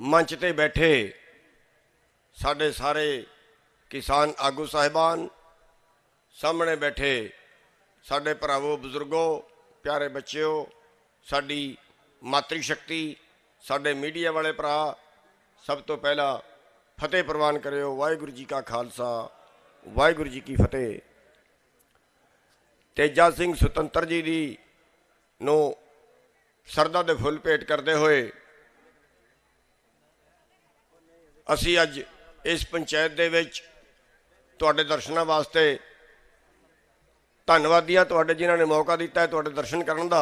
ਮੰਚ ਤੇ ਬੈਠੇ ਸਾਡੇ ਸਾਰੇ ਕਿਸਾਨ ਆਗੂ ਸਾਹਿਬਾਨ ਸਾਹਮਣੇ ਬੈਠੇ ਸਾਡੇ ਭਰਾਵੋ ਬਜ਼ੁਰਗੋ ਪਿਆਰੇ ਬੱਚਿਓ ਸਾਡੀ ਮਾਤਰੀ ਸ਼ਕਤੀ ਸਾਡੇ ਮੀਡੀਆ ਵਾਲੇ ਭਰਾ ਸਭ ਤੋਂ ਪਹਿਲਾਂ ਫਤਿਹ ਪ੍ਰਵਾਨ ਕਰਿਓ ਵਾਹਿਗੁਰੂ ਜੀ ਕਾ ਖਾਲਸਾ ਵਾਹਿਗੁਰੂ ਜੀ ਕੀ ਫਤਿਹ ਤੇਜਾ ਸਿੰਘ ਸੁਤੰਤਰ ਜੀ ਦੀ ਨੂੰ ਸਰਦਾ ਦੇ ਫੁੱਲ ਭੇਟ ਕਰਦੇ ਹੋਏ ਅਸੀਂ ਅੱਜ ਇਸ ਪੰਚਾਇਤ ਦੇ ਵਿੱਚ ਤੁਹਾਡੇ ਦਰਸ਼ਨਾਂ ਵਾਸਤੇ ਧੰਨਵਾਦੀਆਂ ਤੁਹਾਡੇ ਜਿਨ੍ਹਾਂ ਨੇ ਮੌਕਾ ਦਿੱਤਾ ਹੈ ਤੁਹਾਡੇ ਦਰਸ਼ਨ ਕਰਨ ਦਾ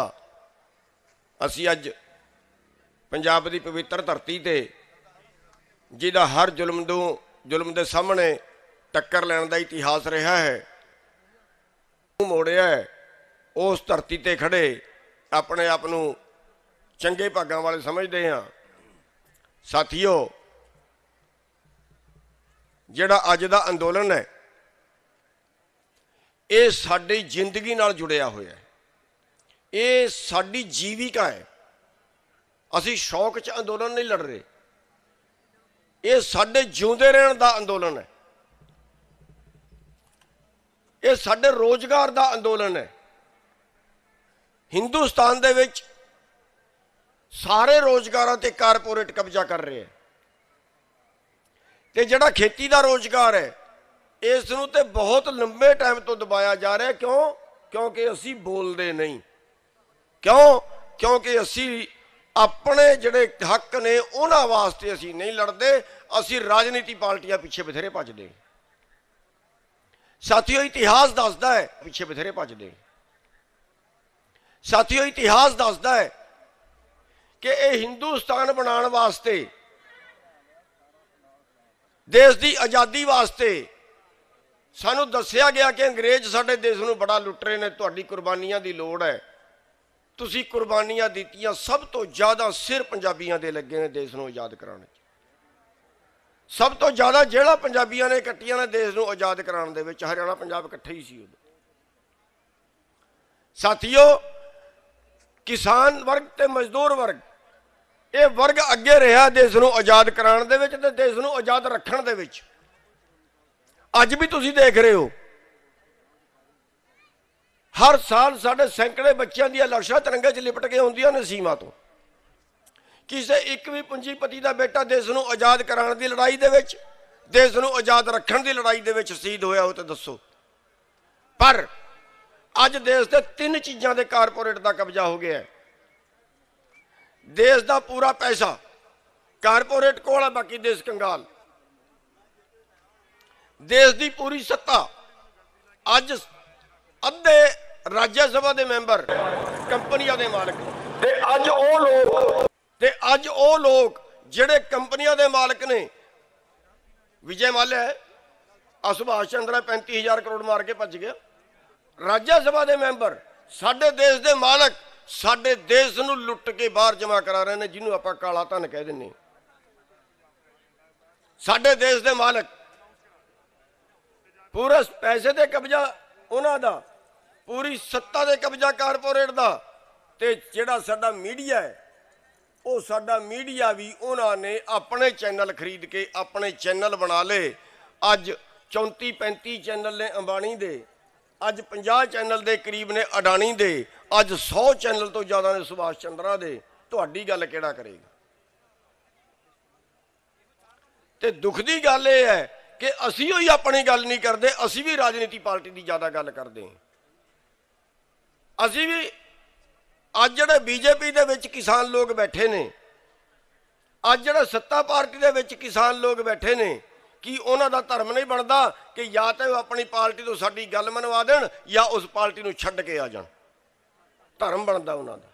ਅਸੀਂ ਅੱਜ ਪੰਜਾਬ ਦੀ ਪਵਿੱਤਰ ਧਰਤੀ ਤੇ ਜਿਹਦਾ ਹਰ ਜ਼ੁਲਮ ਤੋਂ ਜ਼ੁਲਮ ਦੇ ਸਾਹਮਣੇ ਟੱਕਰ ਲੈਣ ਦਾ ਇਤਿਹਾਸ ਰਿਹਾ ਹੈ ਮੋੜਿਆ ਹੈ ਉਸ ਧਰਤੀ ਤੇ ਖੜੇ ਆਪਣੇ ਆਪ ਨੂੰ ਚੰਗੇ ਭਾਗਾਂ ਵਾਲੇ ਸਮਝਦੇ ਹਾਂ ਸਾਥੀਓ ਜਿਹੜਾ ਅੱਜ ਦਾ ਅੰਦੋਲਨ ਹੈ ਇਹ ਸਾਡੀ ਜ਼ਿੰਦਗੀ ਨਾਲ ਜੁੜਿਆ ਹੋਇਆ ਹੈ ਇਹ ਸਾਡੀ ਜੀਵਿਕਾ ਹੈ ਅਸੀਂ ਸ਼ੌਕ 'ਚ ਅੰਦੋਲਨ ਨਹੀਂ ਲੜ ਰਹੇ ਇਹ ਸਾਡੇ ਜਿਉਂਦੇ ਰਹਿਣ ਦਾ ਅੰਦੋਲਨ ਹੈ ਇਹ ਸਾਡੇ ਰੋਜ਼ਗਾਰ ਦਾ ਅੰਦੋਲਨ ਹੈ ਹਿੰਦੁਸਤਾਨ ਦੇ ਵਿੱਚ ਸਾਰੇ ਰੋਜ਼ਗਾਰਾਂ ਤੇ ਕਾਰਪੋਰੇਟ ਕਬਜ਼ਾ ਕਰ ਰਹੇ ਹੈ ਤੇ ਜਿਹੜਾ ਖੇਤੀ ਦਾ ਰੋਜ਼ਗਾਰ ਹੈ ਇਸ ਨੂੰ ਤੇ ਬਹੁਤ ਲੰਬੇ ਟਾਈਮ ਤੋਂ ਦਬਾਇਆ ਜਾ ਰਿਹਾ ਕਿਉਂ ਕਿਉਂਕਿ ਅਸੀਂ ਬੋਲਦੇ ਨਹੀਂ ਕਿਉਂ ਕਿਉਂਕਿ ਅਸੀਂ ਆਪਣੇ ਜਿਹੜੇ ਹੱਕ ਨੇ ਉਹਨਾਂ ਵਾਸਤੇ ਅਸੀਂ ਨਹੀਂ ਲੜਦੇ ਅਸੀਂ ਰਾਜਨੀਤੀ ਪਾਰਟੀਆਂ ਪਿੱਛੇ ਬਥੇਰੇ ਭੱਜਦੇ ਸਾਥੀਓ ਇਤਿਹਾਸ ਦੱਸਦਾ ਹੈ ਪਿੱਛੇ ਬਥੇਰੇ ਭੱਜਦੇ ਸਾਥੀਓ ਇਤਿਹਾਸ ਦੱਸਦਾ ਹੈ ਕਿ ਇਹ ਹਿੰਦੁਸਤਾਨ ਬਣਾਉਣ ਵਾਸਤੇ ਦੇਸ਼ ਦੀ ਆਜ਼ਾਦੀ ਵਾਸਤੇ ਸਾਨੂੰ ਦੱਸਿਆ ਗਿਆ ਕਿ ਅੰਗਰੇਜ਼ ਸਾਡੇ ਦੇਸ਼ ਨੂੰ ਬੜਾ ਲੁੱਟ ਰਹੇ ਨੇ ਤੁਹਾਡੀ ਕੁਰਬਾਨੀਆਂ ਦੀ ਲੋੜ ਹੈ ਤੁਸੀਂ ਕੁਰਬਾਨੀਆਂ ਦਿੱਤੀਆਂ ਸਭ ਤੋਂ ਜ਼ਿਆਦਾ ਸਿਰ ਪੰਜਾਬੀਆਂ ਦੇ ਲੱਗੇ ਨੇ ਦੇਸ਼ ਨੂੰ ਆਜ਼ਾਦ ਕਰਾਉਣ ਵਿੱਚ ਸਭ ਤੋਂ ਜ਼ਿਆਦਾ ਜਿਹੜਾ ਪੰਜਾਬੀਆਂ ਨੇ ਕੱਟੀਆਂ ਨੇ ਦੇਸ਼ ਨੂੰ ਆਜ਼ਾਦ ਕਰਾਉਣ ਦੇ ਵਿੱਚ ਹਰਿਆਣਾ ਪੰਜਾਬ ਇਕੱਠੇ ਹੀ ਸੀ ਉਦੋਂ ਸਾਥੀਓ ਕਿਸਾਨ ਵਰਗ ਤੇ ਮਜ਼ਦੂਰ ਵਰਗ ਇਹ ਵਰਗ ਅੱਗੇ ਰਿਹਾ ਦੇਸ਼ ਨੂੰ ਆਜ਼ਾਦ ਕਰਾਉਣ ਦੇ ਵਿੱਚ ਤੇ ਦੇਸ਼ ਨੂੰ ਆਜ਼ਾਦ ਰੱਖਣ ਦੇ ਵਿੱਚ ਅੱਜ ਵੀ ਤੁਸੀਂ ਦੇਖ ਰਹੇ ਹੋ ਹਰ ਸਾਲ ਸਾਡੇ ਸੈਂਕੜੇ ਬੱਚਿਆਂ ਦੀਆਂ ਲਾਸ਼ਾਂ ਤਿਰੰਗੇ 'ਚ ਲਿਪਟ ਕੇ ਹੁੰਦੀਆਂ ਨੇ ਸੀਮਾ ਤੋਂ ਕਿਸੇ ਇੱਕ ਵੀ ਪੂੰਜੀਪਤੀ ਦਾ ਬੇਟਾ ਦੇਸ਼ ਨੂੰ ਆਜ਼ਾਦ ਕਰਾਉਣ ਦੀ ਲੜਾਈ ਦੇ ਵਿੱਚ ਦੇਸ਼ ਨੂੰ ਆਜ਼ਾਦ ਰੱਖਣ ਦੀ ਲੜਾਈ ਦੇ ਵਿੱਚ ਸ਼ਹੀਦ ਹੋਇਆ ਹੋ ਤੇ ਦੱਸੋ ਪਰ ਅੱਜ ਦੇਸ਼ ਤੇ ਤਿੰਨ ਚੀਜ਼ਾਂ ਦੇ ਕਾਰਪੋਰੇਟ ਦਾ ਕਬਜ਼ਾ ਹੋ ਗਿਆ ਹੈ ਦੇਸ਼ ਦਾ ਪੂਰਾ ਪੈਸਾ ਕਾਰਪੋਰੇਟ ਕੋਲ ਹੈ ਬਾਕੀ ਦੇਸ਼ ਕੰਗਾਲ ਦੇਸ਼ ਦੀ ਪੂਰੀ ਸੱਤਾ ਅੱਜ ਅੱਧੇ ਰਾਜ ਸਭਾ ਦੇ ਮੈਂਬਰ ਕੰਪਨੀਆਂ ਦੇ ਮਾਲਕ ਤੇ ਅੱਜ ਉਹ ਲੋਕ ਤੇ ਅੱਜ ਉਹ ਲੋਕ ਜਿਹੜੇ ਕੰਪਨੀਆਂ ਦੇ ਮਾਲਕ ਨੇ ਵਿਜੇ ਮਾਲਿਆ ਅਸੁਭਾਸ਼ ਚੰਦਰਾ 35000 ਕਰੋੜ ਮਾਰ ਕੇ ਭੱਜ ਗਿਆ ਰਾਜ ਸਭਾ ਦੇ ਮੈਂਬਰ ਸਾਡੇ ਦੇਸ਼ ਦੇ ਮਾਲਕ ਸਾਡੇ ਦੇਸ਼ ਨੂੰ ਲੁੱਟ ਕੇ ਬਾਹਰ ਜਮਾ ਕਰਾ ਰਹੇ ਨੇ ਜਿਹਨੂੰ ਆਪਾਂ ਕਾਲਾ ਧਨ ਕਹਿ ਦਿੰਨੇ ਸਾਡੇ ਦੇਸ਼ ਦੇ ਮਾਲਕ ਪੂਰੇ ਪੈਸੇ ਦੇ ਕਬਜ਼ਾ ਉਹਨਾਂ ਦਾ ਪੂਰੀ ਸੱਤਾ ਦੇ ਕਬਜ਼ਾ ਕਾਰਪੋਰੇਟ ਦਾ ਤੇ ਜਿਹੜਾ ਸਾਡਾ ਮੀਡੀਆ ਹੈ ਉਹ ਸਾਡਾ ਮੀਡੀਆ ਵੀ ਉਹਨਾਂ ਨੇ ਆਪਣੇ ਚੈਨਲ ਖਰੀਦ ਕੇ ਆਪਣੇ ਚੈਨਲ ਬਣਾ ਲਏ ਅੱਜ 34 35 ਚੈਨਲ ਨੇ ਅੰਬਾਣੀ ਦੇ ਅੱਜ 50 ਚੈਨਲ ਦੇ ਕਰੀਬ ਨੇ ਅਡਾਣੀ ਦੇ ਅੱਜ 100 ਚੈਨਲ ਤੋਂ ਜ਼ਿਆਦਾ ਨੇ ਸੁਭਾਸ਼ ਚੰਦਰਾ ਦੇ ਤੁਹਾਡੀ ਗੱਲ ਕਿਹੜਾ ਕਰੇਗਾ ਤੇ ਦੁੱਖ ਦੀ ਗੱਲ ਇਹ ਹੈ ਕਿ ਅਸੀਂ ਹੀ ਆਪਣੀ ਗੱਲ ਨਹੀਂ ਕਰਦੇ ਅਸੀਂ ਵੀ ਰਾਜਨੀਤੀ ਪਾਰਟੀ ਦੀ ਜ਼ਿਆਦਾ ਗੱਲ ਕਰਦੇ ਹਾਂ ਅਸੀਂ ਵੀ ਅੱਜ ਜਿਹੜੇ ਬੀਜੇਪੀ ਦੇ ਵਿੱਚ ਕਿਸਾਨ ਲੋਕ ਬੈਠੇ ਨੇ ਅੱਜ ਜਿਹੜਾ ਸੱਤਾ ਪਾਰਟੀ ਦੇ ਵਿੱਚ ਕਿਸਾਨ ਲੋਕ ਬੈਠੇ ਨੇ ਕੀ ਉਹਨਾਂ ਦਾ ਧਰਮ ਨਹੀਂ ਬਣਦਾ ਕਿ ਜਾਂ ਤਾਂ ਉਹ ਆਪਣੀ ਪਾਰਟੀ ਤੋਂ ਸਾਡੀ ਗੱਲ ਮੰਨਵਾ ਦੇਣ ਜਾਂ ਉਸ ਪਾਰਟੀ ਨੂੰ ਛੱਡ ਕੇ ਆ ਜਾਣ ਧਰਮ ਬਣਦਾ ਉਹਨਾਂ ਦਾ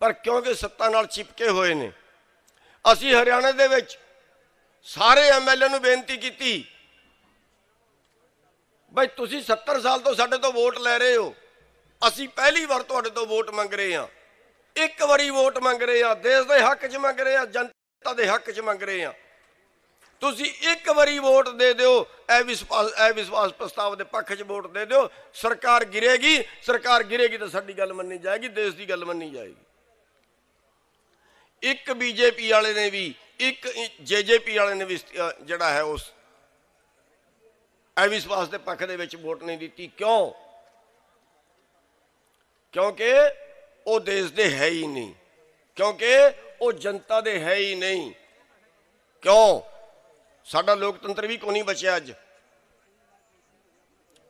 ਪਰ ਕਿਉਂਕਿ ਸੱਤਾ ਨਾਲ ਚਿਪਕੇ ਹੋਏ ਨੇ ਅਸੀਂ ਹਰਿਆਣਾ ਦੇ ਵਿੱਚ ਸਾਰੇ ਐਮਐਲਏ ਨੂੰ ਬੇਨਤੀ ਕੀਤੀ ਭਾਈ ਤੁਸੀਂ 70 ਸਾਲ ਤੋਂ ਸਾਡੇ ਤੋਂ ਵੋਟ ਲੈ ਰਹੇ ਹੋ ਅਸੀਂ ਪਹਿਲੀ ਵਾਰ ਤੁਹਾਡੇ ਤੋਂ ਵੋਟ ਮੰਗ ਰਹੇ ਹਾਂ ਇੱਕ ਵਾਰੀ ਵੋਟ ਮੰਗ ਰਹੇ ਹਾਂ ਦੇਸ਼ ਦੇ ਹੱਕ 'ਚ ਮੰਗ ਰਹੇ ਹਾਂ ਜਨਤਾ ਦੇ ਹੱਕ 'ਚ ਮੰਗ ਰਹੇ ਹਾਂ ਤੁਸੀਂ ਇੱਕ ਵਾਰੀ ਵੋਟ ਦੇ ਦਿਓ ਇਹ ਵਿਸ਼ਵਾਸ ਇਹ ਵਿਸ਼ਵਾਸ ਪ੍ਰਸਤਾਵ ਦੇ ਪੱਖ 'ਚ ਵੋਟ ਦੇ ਦਿਓ ਸਰਕਾਰ ਗਿਰੇਗੀ ਸਰਕਾਰ ਗਿਰੇਗੀ ਤਾਂ ਸਾਡੀ ਗੱਲ ਮੰਨੀ ਜਾਏਗੀ ਦੇਸ਼ ਦੀ ਗੱਲ ਮੰਨੀ ਜਾਏਗੀ ਇੱਕ ਬੀਜੇਪੀ ਵਾਲੇ ਨੇ ਵੀ ਇੱਕ ਜੇਜੇਪੀ ਵਾਲੇ ਨੇ ਵੀ ਜਿਹੜਾ ਹੈ ਉਸ ਇਹ ਵਿਸ਼ਵਾਸ ਦੇ ਪੱਖ ਦੇ ਵਿੱਚ ਵੋਟ ਨਹੀਂ ਦਿੱਤੀ ਕਿਉਂ ਕਿਉਂਕਿ ਉਹ ਦੇਸ਼ ਦੇ ਹੈ ਹੀ ਨਹੀਂ ਕਿਉਂਕਿ ਉਹ ਜਨਤਾ ਦੇ ਹੈ ਹੀ ਨਹੀਂ ਕਿਉਂ ਸਾਡਾ ਲੋਕਤੰਤਰ ਵੀ ਨਹੀਂ ਬਚਿਆ ਅੱਜ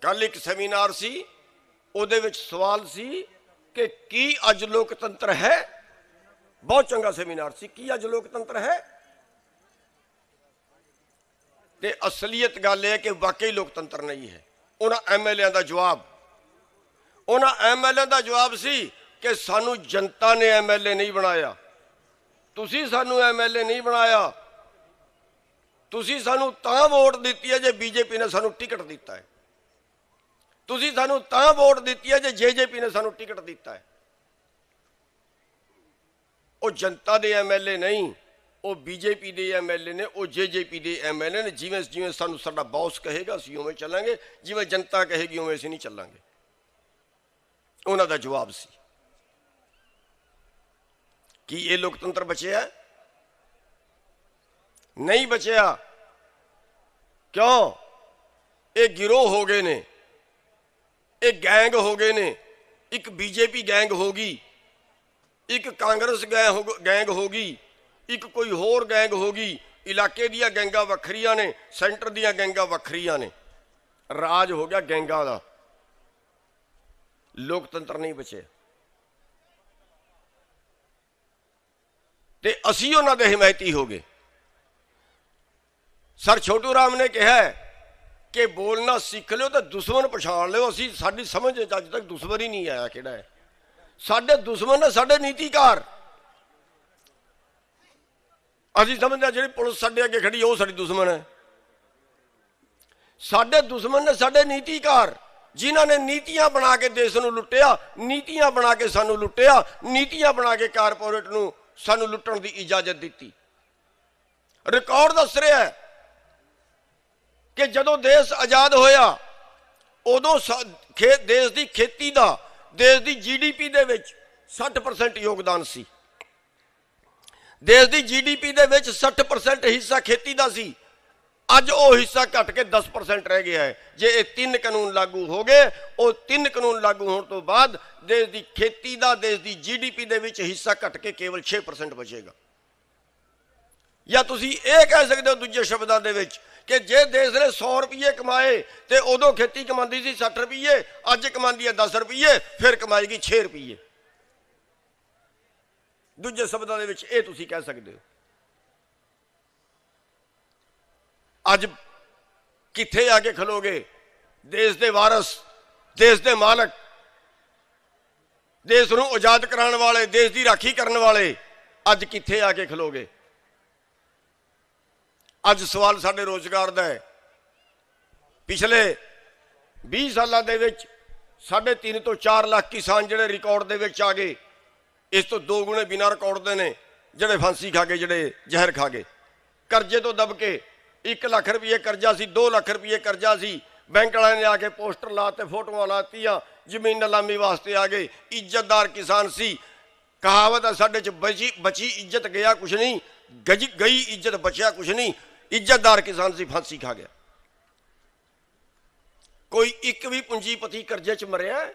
ਕੱਲ ਇੱਕ ਸੈਮੀਨਾਰ ਸੀ ਉਹਦੇ ਵਿੱਚ ਸਵਾਲ ਸੀ ਕਿ ਕੀ ਅੱਜ ਲੋਕਤੰਤਰ ਹੈ ਬਹੁਤ ਚੰਗਾ ਸੈਮੀਨਾਰ ਸੀ ਕੀ ਅੱਜ ਲੋਕਤੰਤਰ ਹੈ ਤੇ ਅਸਲੀਅਤ ਗੱਲ ਇਹ ਹੈ ਕਿ ਵਾਕਈ ਲੋਕਤੰਤਰ ਨਹੀਂ ਹੈ ਉਹਨਾਂ ਐਮਐਲਏ ਦਾ ਜਵਾਬ ਉਹਨਾਂ ਐਮਐਲਏ ਦਾ ਜਵਾਬ ਸੀ ਕਿ ਸਾਨੂੰ ਜਨਤਾ ਨੇ ਐਮਐਲਏ ਨਹੀਂ ਬਣਾਇਆ ਤੁਸੀਂ ਸਾਨੂੰ ਐਮਐਲਏ ਨਹੀਂ ਬਣਾਇਆ ਤੁਸੀਂ ਸਾਨੂੰ ਤਾਂ ਵੋਟ ਦਿੱਤੀ ਹੈ ਜੇ ਬੀਜੇਪੀ ਨੇ ਸਾਨੂੰ ਟਿਕਟ ਦਿੱਤਾ ਹੈ ਤੁਸੀਂ ਸਾਨੂੰ ਤਾਂ ਵੋਟ ਦਿੱਤੀ ਹੈ ਜੇ ਜੇਜੇਪੀ ਨੇ ਸਾਨੂੰ ਟਿਕਟ ਦਿੱਤਾ ਹੈ ਉਹ ਜਨਤਾ ਦੇ ਐਮਐਲਏ ਨਹੀਂ ਉਹ ਬੀਜੇਪੀ ਦੇ ਐਮਐਲਏ ਨੇ ਉਹ ਜੇਜੇਪੀ ਦੇ ਐਮਐਲਏ ਨੇ ਜਿਵੇਂ ਜਿਵੇਂ ਸਾਨੂੰ ਸਾਡਾ ਬੌਸ ਕਹੇਗਾ ਅਸੀਂ ਉਵੇਂ ਚੱਲਾਂਗੇ ਜਿਵੇਂ ਜਨਤਾ ਕਹੇਗੀ ਉਵੇਂ ਅਸੀਂ ਨਹੀਂ ਚੱਲਾਂਗੇ ਉਹਨਾਂ ਦਾ ਜਵਾਬ ਸੀ ਕੀ ਇਹ ਲੋਕਤੰਤਰ ਬਚਿਆ ਹੈ ਨਹੀਂ ਬਚਿਆ ਕਿਉਂ ਇਹ ਗਿਰੋਹ ਹੋ ਗਏ ਨੇ ਇਹ ਗੈਂਗ ਹੋ ਗਏ ਨੇ ਇੱਕ ਬੀਜੇਪੀ ਗੈਂਗ ਹੋ ਗਈ ਇੱਕ ਕਾਂਗਰਸ ਗੈਂਗ ਹੋ ਗਈ ਇੱਕ ਕੋਈ ਹੋਰ ਗੈਂਗ ਹੋ ਗਈ ਇਲਾਕੇ ਦੀਆਂ ਗੈਂਗਾਂ ਵੱਖਰੀਆਂ ਨੇ ਸੈਂਟਰ ਦੀਆਂ ਗੈਂਗਾਂ ਵੱਖਰੀਆਂ ਨੇ ਰਾਜ ਹੋ ਗਿਆ ਗੈਂਗਾਂ ਦਾ ਲੋਕਤੰਤਰ ਨਹੀਂ ਬਚੇ ਤੇ ਅਸੀਂ ਉਹਨਾਂ ਦੇ ਹਮਾਇਤੀ ਹੋ ਗਏ ਸਰ ਛੋਟੂ ਰਾਮ ਨੇ ਕਿਹਾ ਕਿ ਬੋਲਣਾ ਸਿੱਖ ਲਿਓ ਤਾਂ ਦੁਸ਼ਮਣ ਪਛਾਣ ਲਿਓ ਅਸੀਂ ਸਾਡੀ ਸਮਝ ਅੱਜ ਤੱਕ ਦੁਸ਼ਮਣ ਹੀ ਨਹੀਂ ਆਇਆ ਕਿਹੜਾ ਹੈ ਸਾਡੇ ਦੁਸ਼ਮਣ ਨੇ ਸਾਡੇ ਨੀਤੀਕਾਰ ਅਸੀਂ ਸਮਝਦੇ ਜਿਹੜੀ ਪੁਲਿਸ ਸਾਡੇ ਅੱਗੇ ਖੜੀ ਉਹ ਸਾਡੀ ਦੁਸ਼ਮਣ ਹੈ ਸਾਡੇ ਦੁਸ਼ਮਣ ਨੇ ਸਾਡੇ ਨੀਤੀਕਾਰ ਜਿਨ੍ਹਾਂ ਨੇ ਨੀਤੀਆਂ ਬਣਾ ਕੇ ਦੇਸ਼ ਨੂੰ ਲੁੱਟਿਆ ਨੀਤੀਆਂ ਬਣਾ ਕੇ ਸਾਨੂੰ ਲੁੱਟਿਆ ਨੀਤੀਆਂ ਬਣਾ ਕੇ ਕਾਰਪੋਰੇਟ ਨੂੰ ਸਾਨੂੰ ਲੁੱਟਣ ਦੀ ਇਜਾਜ਼ਤ ਦਿੱਤੀ ਰਿਕਾਰਡ ਦੱਸ ਰਿਹਾ ਹੈ ਕਿ ਜਦੋਂ ਦੇਸ਼ ਆਜ਼ਾਦ ਹੋਇਆ ਉਦੋਂ ਦੇਸ਼ ਦੀ ਖੇਤੀ ਦਾ ਦੇਸ਼ ਦੀ ਜੀਡੀਪੀ ਦੇ ਵਿੱਚ 60% ਯੋਗਦਾਨ ਸੀ ਦੇਸ਼ ਦੀ ਜੀਡੀਪੀ ਦੇ ਵਿੱਚ 60% ਹਿੱਸਾ ਖੇਤੀ ਦਾ ਸੀ ਅੱਜ ਉਹ ਹਿੱਸਾ ਘਟ ਕੇ 10% ਰਹਿ ਗਿਆ ਹੈ ਜੇ ਇਹ ਤਿੰਨ ਕਾਨੂੰਨ ਲਾਗੂ ਹੋ ਗਏ ਉਹ ਤਿੰਨ ਕਾਨੂੰਨ ਲਾਗੂ ਹੋਣ ਤੋਂ ਬਾਅਦ ਦੇਸ਼ ਦੀ ਖੇਤੀ ਦਾ ਦੇਸ਼ ਦੀ ਜੀਡੀਪੀ ਦੇ ਵਿੱਚ ਹਿੱਸਾ ਘਟ ਕੇ ਕੇਵਲ 6% ਬਚੇਗਾ ਜਾਂ ਤੁਸੀਂ ਇਹ ਕਹਿ ਸਕਦੇ ਹੋ ਦੂਜੇ ਸ਼ਬਦਾਂ ਦੇ ਵਿੱਚ ਕਿ ਜੇ ਦੇਸ਼ ਨੇ 100 ਰੁਪਏ ਕਮਾਏ ਤੇ ਉਦੋਂ ਖੇਤੀ ਕਮਾਉਂਦੀ ਸੀ 60 ਰੁਪਏ ਅੱਜ ਕਮਾਉਂਦੀ ਹੈ 10 ਰੁਪਏ ਫਿਰ ਕਮਾਏਗੀ 6 ਰੁਪਏ ਦੂਜੇ ਸ਼ਬਦਾਂ ਦੇ ਵਿੱਚ ਇਹ ਤੁਸੀਂ ਕਹਿ ਸਕਦੇ ਹੋ ਅੱਜ ਕਿੱਥੇ ਆ ਕੇ ਖਲੋਗੇ ਦੇਸ਼ ਦੇ ਵਾਰਸ ਦੇਸ਼ ਦੇ ਮਾਲਕ ਦੇਸ਼ ਨੂੰ ਆਜ਼ਾਦ ਕਰਾਉਣ ਵਾਲੇ ਦੇਸ਼ ਦੀ ਰਾਖੀ ਕਰਨ ਵਾਲੇ ਅੱਜ ਕਿੱਥੇ ਆ ਕੇ ਖਲੋਗੇ ਅੱਜ ਸਵਾਲ ਸਾਡੇ ਰੋਜ਼ਗਾਰ ਦਾ ਹੈ ਪਿਛਲੇ 20 ਸਾਲਾਂ ਦੇ ਵਿੱਚ 3.5 ਤੋਂ 4 ਲੱਖ ਕਿਸਾਨ ਜਿਹੜੇ ਰਿਕਾਰਡ ਦੇ ਵਿੱਚ ਆ ਗਏ ਇਸ ਤੋਂ ਦੋ ਗੁਣੇ ਬਿਨਾਂ ਰਿਕਾਰਡ ਦੇ ਨੇ ਜਿਹੜੇ ਫਾਂਸੀ ਖਾ ਗਏ ਜਿਹੜੇ ਜ਼ਹਿਰ ਖਾ ਗਏ ਕਰਜ਼ੇ ਤੋਂ ਦਬ ਕੇ 1 ਲੱਖ ਰੁਪਏ ਕਰਜ਼ਾ ਸੀ 2 ਲੱਖ ਰੁਪਏ ਕਰਜ਼ਾ ਸੀ ਬੈਂਕ ਵਾਲਿਆਂ ਨੇ ਆ ਕੇ ਪੋਸਟਰ ਲਾਤੇ ਫੋਟੋਆਂ ਲਾਤੀਆਂ ਜ਼ਮੀਨ ਨਿਲਾਮੀ ਵਾਸਤੇ ਆ ਗਏ ਇੱਜ਼ਤਦਾਰ ਕਿਸਾਨ ਸੀ ਕਹਾਵਤ ਆ ਸਾਡੇ ਚ ਬਚੀ ਬਚੀ ਇੱਜ਼ਤ ਗਿਆ ਕੁਛ ਨਹੀਂ ਗਈ ਇੱਜ਼ਤ ਬਚਿਆ ਕੁਛ ਨਹੀਂ ਇੱਜ਼ਤਦਾਰ ਕਿਸਾਨ ਸੀ ਫਾਂਸੀ ਖਾ ਗਿਆ ਕੋਈ ਇੱਕ ਵੀ ਪੂੰਜੀਪਤੀ ਕਰਜ਼ੇ 'ਚ ਮਰਿਆ